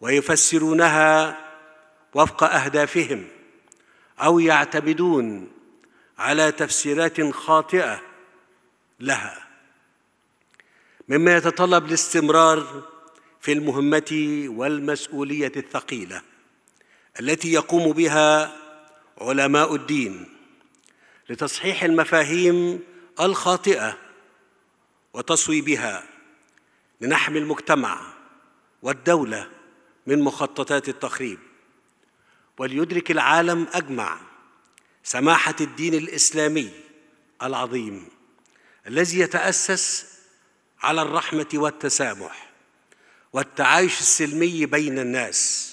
ويفسرونها وفق أهدافهم أو يعتمدون على تفسيرات خاطئة لها مما يتطلب الاستمرار في المهمة والمسؤولية الثقيلة التي يقوم بها علماء الدين لتصحيح المفاهيم الخاطئه وتصويبها لنحمي المجتمع والدوله من مخططات التخريب وليدرك العالم اجمع سماحه الدين الاسلامي العظيم الذي يتاسس على الرحمه والتسامح والتعايش السلمي بين الناس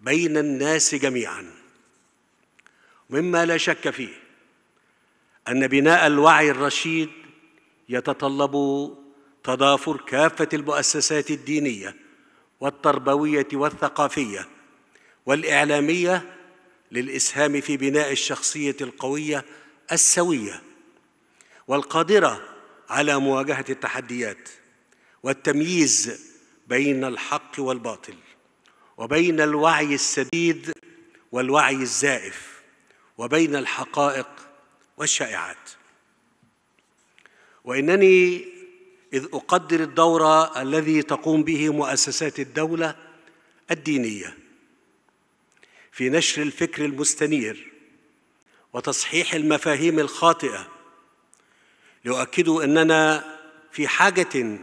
بين الناس جميعاً مما لا شك فيه ان بناء الوعي الرشيد يتطلب تضافر كافه المؤسسات الدينيه والتربويه والثقافيه والاعلاميه للاسهام في بناء الشخصيه القويه السويه والقادره على مواجهه التحديات والتمييز بين الحق والباطل وبين الوعي السديد والوعي الزائف وبين الحقائق والشائعات وانني اذ اقدر الدور الذي تقوم به مؤسسات الدوله الدينيه في نشر الفكر المستنير وتصحيح المفاهيم الخاطئه لأؤكدوا اننا في حاجه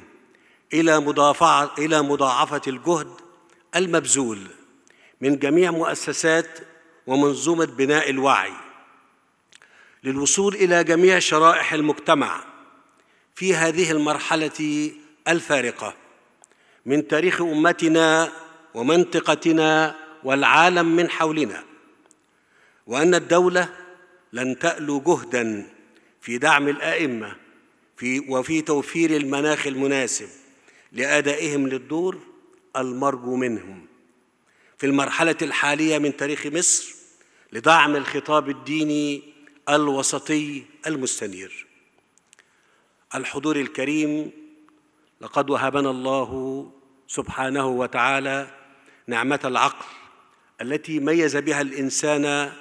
الى مضافعه الى مضاعفه الجهد المبذول من جميع مؤسسات ومنظومة بناء الوعي للوصول إلى جميع شرائح المجتمع في هذه المرحلة الفارقة من تاريخ أمتنا ومنطقتنا والعالم من حولنا وأن الدولة لن تألو جهداً في دعم الأئمة في وفي توفير المناخ المناسب لأدائهم للدور المرجو منهم في المرحلة الحالية من تاريخ مصر لدعم الخطاب الديني الوسطي المستنير الحضور الكريم لقد وهبنا الله سبحانه وتعالى نعمه العقل التي ميز بها الانسان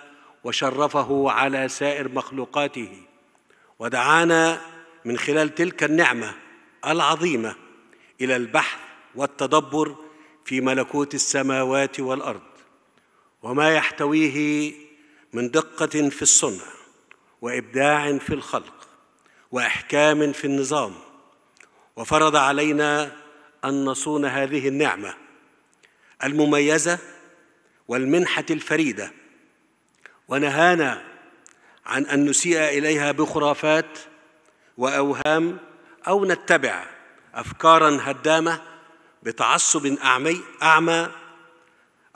وشرفه على سائر مخلوقاته ودعانا من خلال تلك النعمه العظيمه الى البحث والتدبر في ملكوت السماوات والارض وما يحتويه من دقه في الصنع وابداع في الخلق واحكام في النظام وفرض علينا ان نصون هذه النعمه المميزه والمنحه الفريده ونهانا عن ان نسيء اليها بخرافات واوهام او نتبع افكارا هدامه بتعصب اعمي اعمى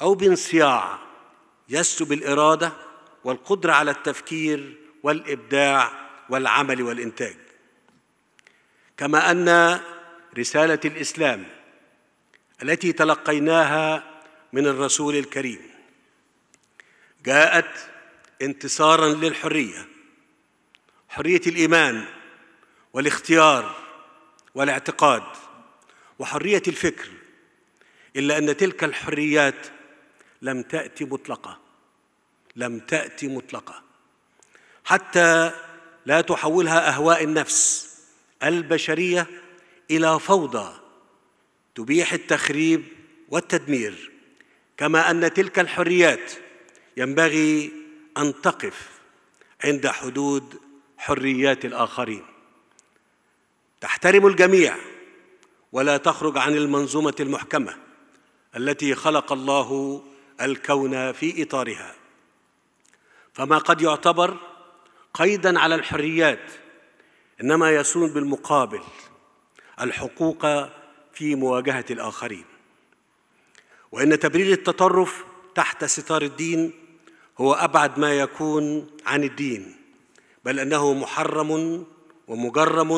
او بانصياع يسلو بالاراده والقدره على التفكير والابداع والعمل والانتاج كما ان رساله الاسلام التي تلقيناها من الرسول الكريم جاءت انتصارا للحريه حريه الايمان والاختيار والاعتقاد وحريه الفكر الا ان تلك الحريات لم تأتي مطلقة لم تأتي مطلقة حتى لا تحولها أهواء النفس البشرية إلى فوضى تبيح التخريب والتدمير كما أن تلك الحريات ينبغي أن تقف عند حدود حريات الآخرين تحترم الجميع ولا تخرج عن المنظومة المحكمة التي خلق الله الكون في اطارها فما قد يعتبر قيدا على الحريات انما يصون بالمقابل الحقوق في مواجهه الاخرين وان تبرير التطرف تحت ستار الدين هو ابعد ما يكون عن الدين بل انه محرم ومجرم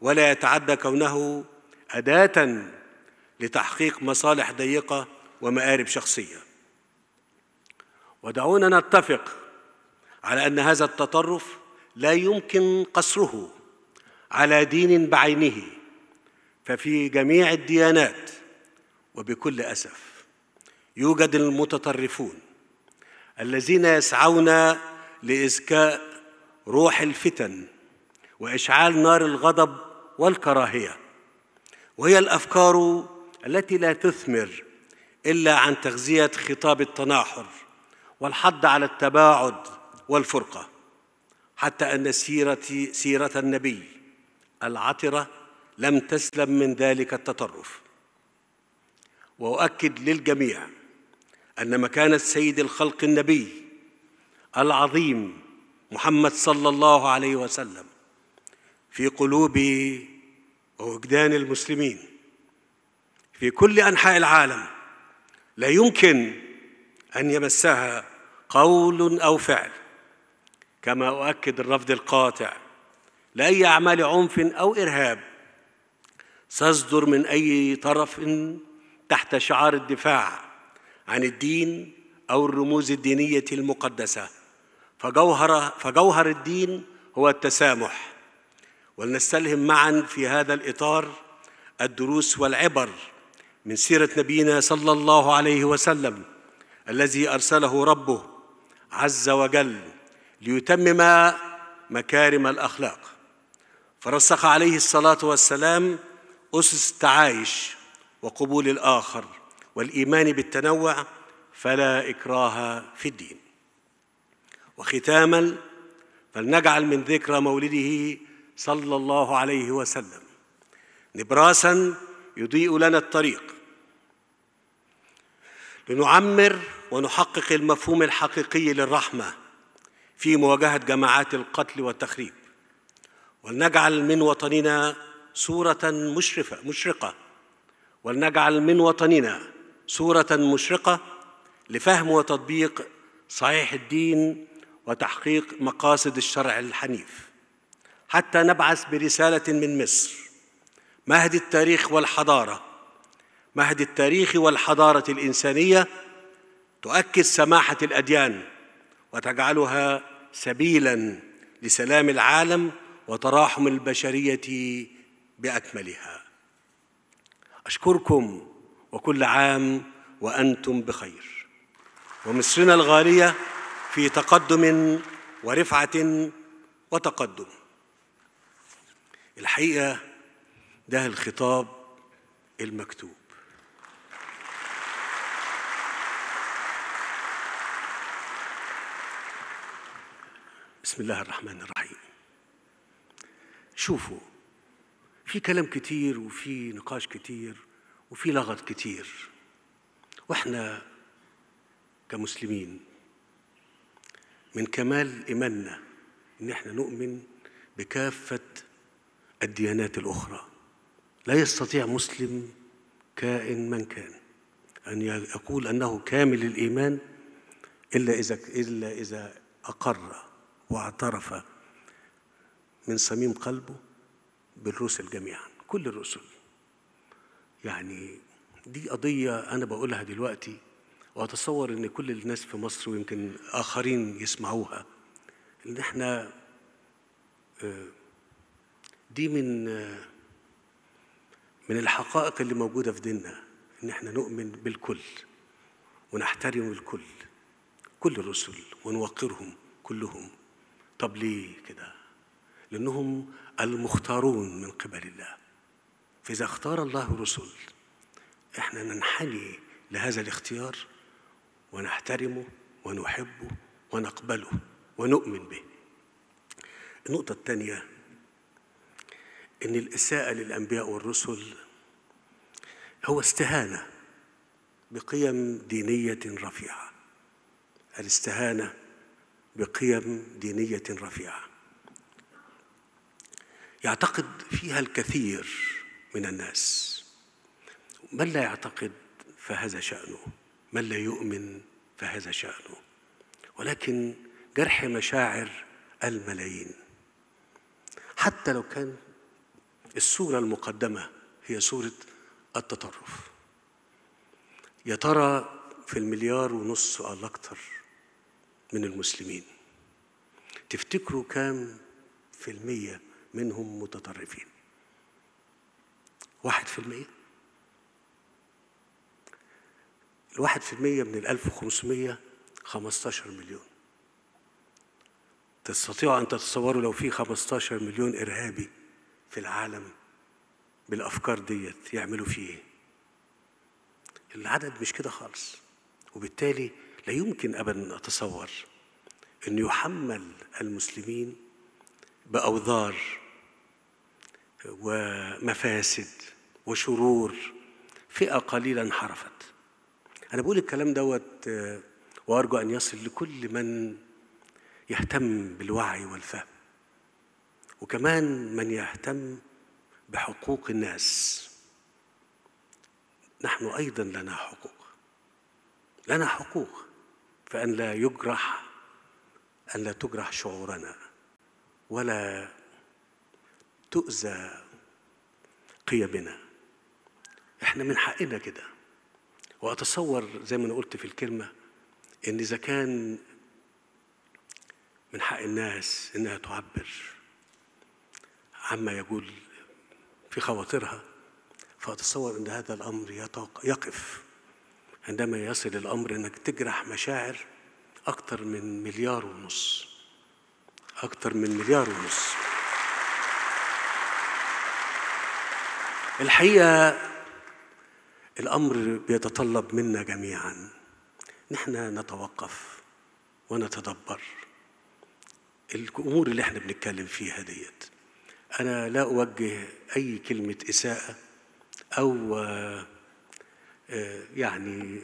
ولا يتعدى كونه اداه لتحقيق مصالح ضيقه ومآرب شخصيه ودعونا نتفق على ان هذا التطرف لا يمكن قصره على دين بعينه ففي جميع الديانات وبكل اسف يوجد المتطرفون الذين يسعون لازكاء روح الفتن واشعال نار الغضب والكراهيه وهي الافكار التي لا تثمر الا عن تغذيه خطاب التناحر والحض على التباعد والفرقة حتى أن سيرة سيرة النبي العطرة لم تسلم من ذلك التطرف وأؤكد للجميع أن مكانة سيد الخلق النبي العظيم محمد صلى الله عليه وسلم في قلوب ووجدان المسلمين في كل أنحاء العالم لا يمكن أن يمسها قول أو فعل كما أؤكد الرفض القاطع لأي أعمال عنف أو إرهاب تصدر من أي طرف تحت شعار الدفاع عن الدين أو الرموز الدينية المقدسة فجوهر, فجوهر الدين هو التسامح ولنستلهم معا في هذا الإطار الدروس والعبر من سيرة نبينا صلى الله عليه وسلم الذي ارسله ربه عز وجل ليتمم مكارم الاخلاق فرسخ عليه الصلاه والسلام اسس التعايش وقبول الاخر والايمان بالتنوع فلا اكراه في الدين وختاما فلنجعل من ذكرى مولده صلى الله عليه وسلم نبراسا يضيء لنا الطريق لنعمر ونحقق المفهوم الحقيقي للرحمه في مواجهه جماعات القتل والتخريب ولنجعل من وطننا صوره مشرفه مشرقه ولنجعل من وطننا صوره مشرقه لفهم وتطبيق صحيح الدين وتحقيق مقاصد الشرع الحنيف حتى نبعث برساله من مصر مهد التاريخ والحضاره مهد التاريخ والحضاره الانسانيه تؤكد سماحه الاديان وتجعلها سبيلا لسلام العالم وتراحم البشريه باكملها اشكركم وكل عام وانتم بخير ومصرنا الغاليه في تقدم ورفعه وتقدم الحقيقه ده الخطاب المكتوب بسم الله الرحمن الرحيم شوفوا في كلام كتير وفي نقاش كتير وفي لغط كتير واحنا كمسلمين من كمال ايماننا ان احنا نؤمن بكافه الديانات الاخرى لا يستطيع مسلم كائن من كان ان يقول انه كامل الايمان الا اذا الا اذا اقر واعترف من صميم قلبه بالرسل جميعا كل الرسل يعني دي قضية أنا بقولها دلوقتي وأتصور إن كل الناس في مصر ويمكن آخرين يسمعوها إن إحنا آه، دي من آه، من الحقائق اللي موجودة في ديننا إن إحنا نؤمن بالكل ونحترم الكل كل الرسل ونوقرهم كلهم طب ليه كده لأنهم المختارون من قبل الله فإذا اختار الله رسل احنا ننحني لهذا الاختيار ونحترمه ونحبه ونقبله ونؤمن به النقطة الثانية إن الإساءة للأنبياء والرسل هو استهانة بقيم دينية رفيعة الاستهانة بقيم دينيه رفيعه يعتقد فيها الكثير من الناس من لا يعتقد فهذا شانه من لا يؤمن فهذا شانه ولكن جرح مشاعر الملايين حتى لو كان الصوره المقدمه هي صوره التطرف يا ترى في المليار ونص ولا اكثر من المسلمين تفتكروا كام في المية منهم متطرفين واحد في المية الواحد في المية من الألف وخمسمية خمستاشر مليون تستطيعوا أن تتصوروا لو في خمستاشر مليون إرهابي في العالم بالأفكار ديت يعملوا فيه إيه؟ العدد مش كده خالص وبالتالي لا يمكن ابدا ان اتصور انه يحمل المسلمين باوذار ومفاسد وشرور فئه قليلة انحرفت انا بقول الكلام دوت آه، وارجو ان يصل لكل من يهتم بالوعي والفهم وكمان من يهتم بحقوق الناس نحن ايضا لنا حقوق لنا حقوق فأن لا يجرح أن لا تجرح شعورنا ولا تؤذى قيمنا احنا من حقنا كده واتصور زي ما انا قلت في الكلمه ان اذا كان من حق الناس انها تعبر عما يقول في خواطرها فاتصور ان هذا الامر يقف عندما يصل الأمر إنك تجرح مشاعر اكثر من مليار ونص اكثر من مليار ونص الحقيقة الأمر بيتطلب منا جميعا نحن نتوقف ونتدبر الأمور اللي احنا بنتكلم فيها ديت أنا لا أوجه أي كلمة إساءة أو آه، يعني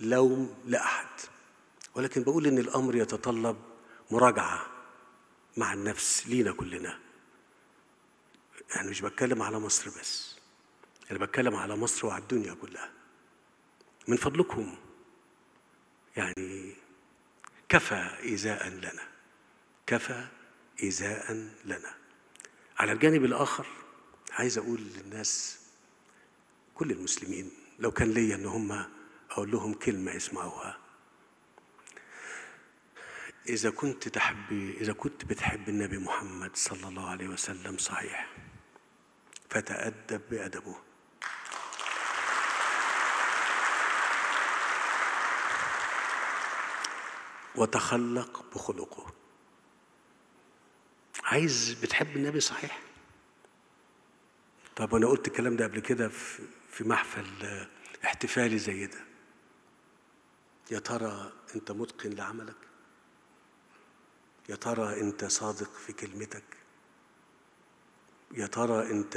لوم لأحد ولكن بقول إن الأمر يتطلب مراجعة مع النفس لينا كلنا أنا يعني مش بتكلم على مصر بس أنا يعني بتكلم على مصر وعلى الدنيا كلها من فضلكم يعني كفى إيذاء لنا كفى إيذاء لنا على الجانب الآخر عايز أقول للناس كل المسلمين لو كان ليا ان هم اقول لهم كلمه يسمعوها اذا كنت تحب اذا كنت بتحب النبي محمد صلى الله عليه وسلم صحيح فتادب بادبه وتخلق بخلقه عايز بتحب النبي صحيح طب انا قلت الكلام ده قبل كده في محفل آه، احتفالي زي ده يا ترى انت متقن لعملك يا ترى انت صادق في كلمتك يا ترى انت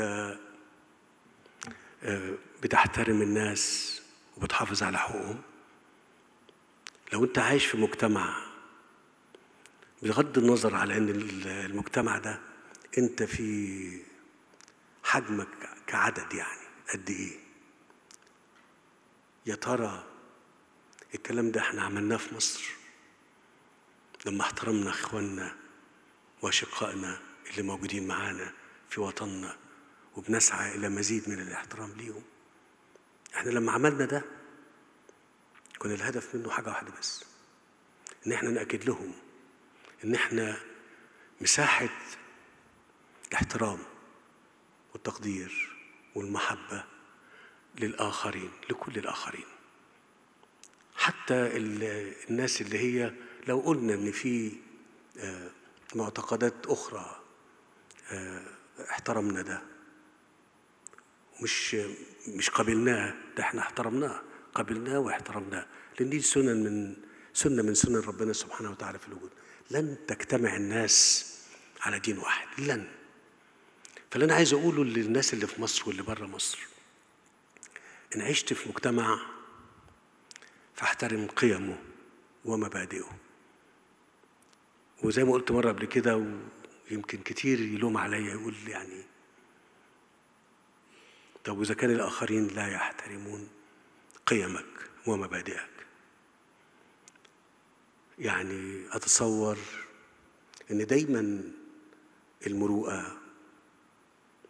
آه، بتحترم الناس وبتحافظ على حقوقهم لو انت عايش في مجتمع بغض النظر على ان المجتمع ده انت فيه حجمك كعدد يعني قد ايه يا ترى الكلام ده احنا عملناه في مصر لما احترمنا اخواننا واشقائنا اللي موجودين معانا في وطننا وبنسعى الى مزيد من الاحترام ليهم احنا لما عملنا ده كان الهدف منه حاجه واحده بس ان احنا ناكد لهم ان احنا مساحه الاحترام والتقدير والمحبة للآخرين لكل الآخرين حتى الناس اللي هي لو قلنا إن في آه، معتقدات أخرى آه، احترمنا ده مش مش قبلناها ده احنا احترمناها قبلناه واحترمناه لأن دي سنن من سنة من سنن ربنا سبحانه وتعالى في الوجود لن تجتمع الناس على دين واحد لن فاللي أنا عايز أقوله للناس اللي في مصر واللي بره مصر إن عشت في مجتمع فاحترم قيمه ومبادئه وزي ما قلت مرة قبل كده ويمكن كتير يلوم عليا يقول يعني طب وإذا كان الآخرين لا يحترمون قيمك ومبادئك يعني أتصور إن دايما المروءة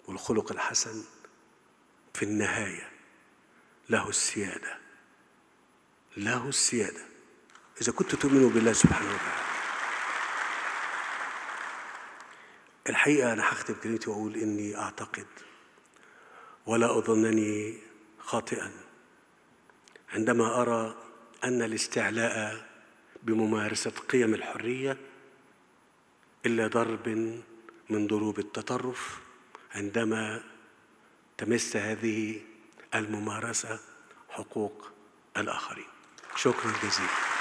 والخلق الحسن في النهايه له السياده له السياده اذا كنت تؤمن بالله سبحانه وتعالى الحقيقه انا هختم كلمتي واقول اني اعتقد ولا اظنني خاطئا عندما ارى ان الاستعلاء بممارسه قيم الحريه الا ضرب من ضروب التطرف عندما تمس هذه الممارسه حقوق الاخرين شكرا جزيلا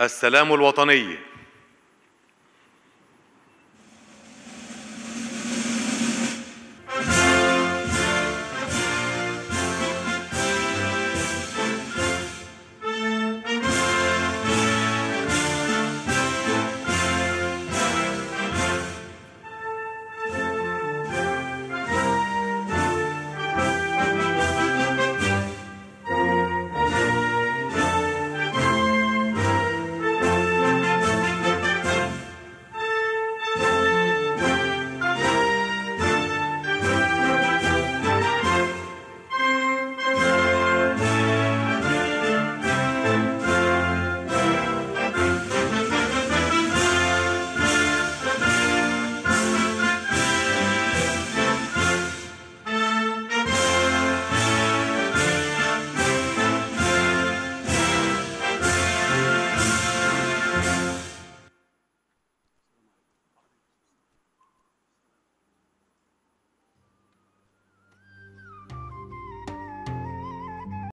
السلام الوطني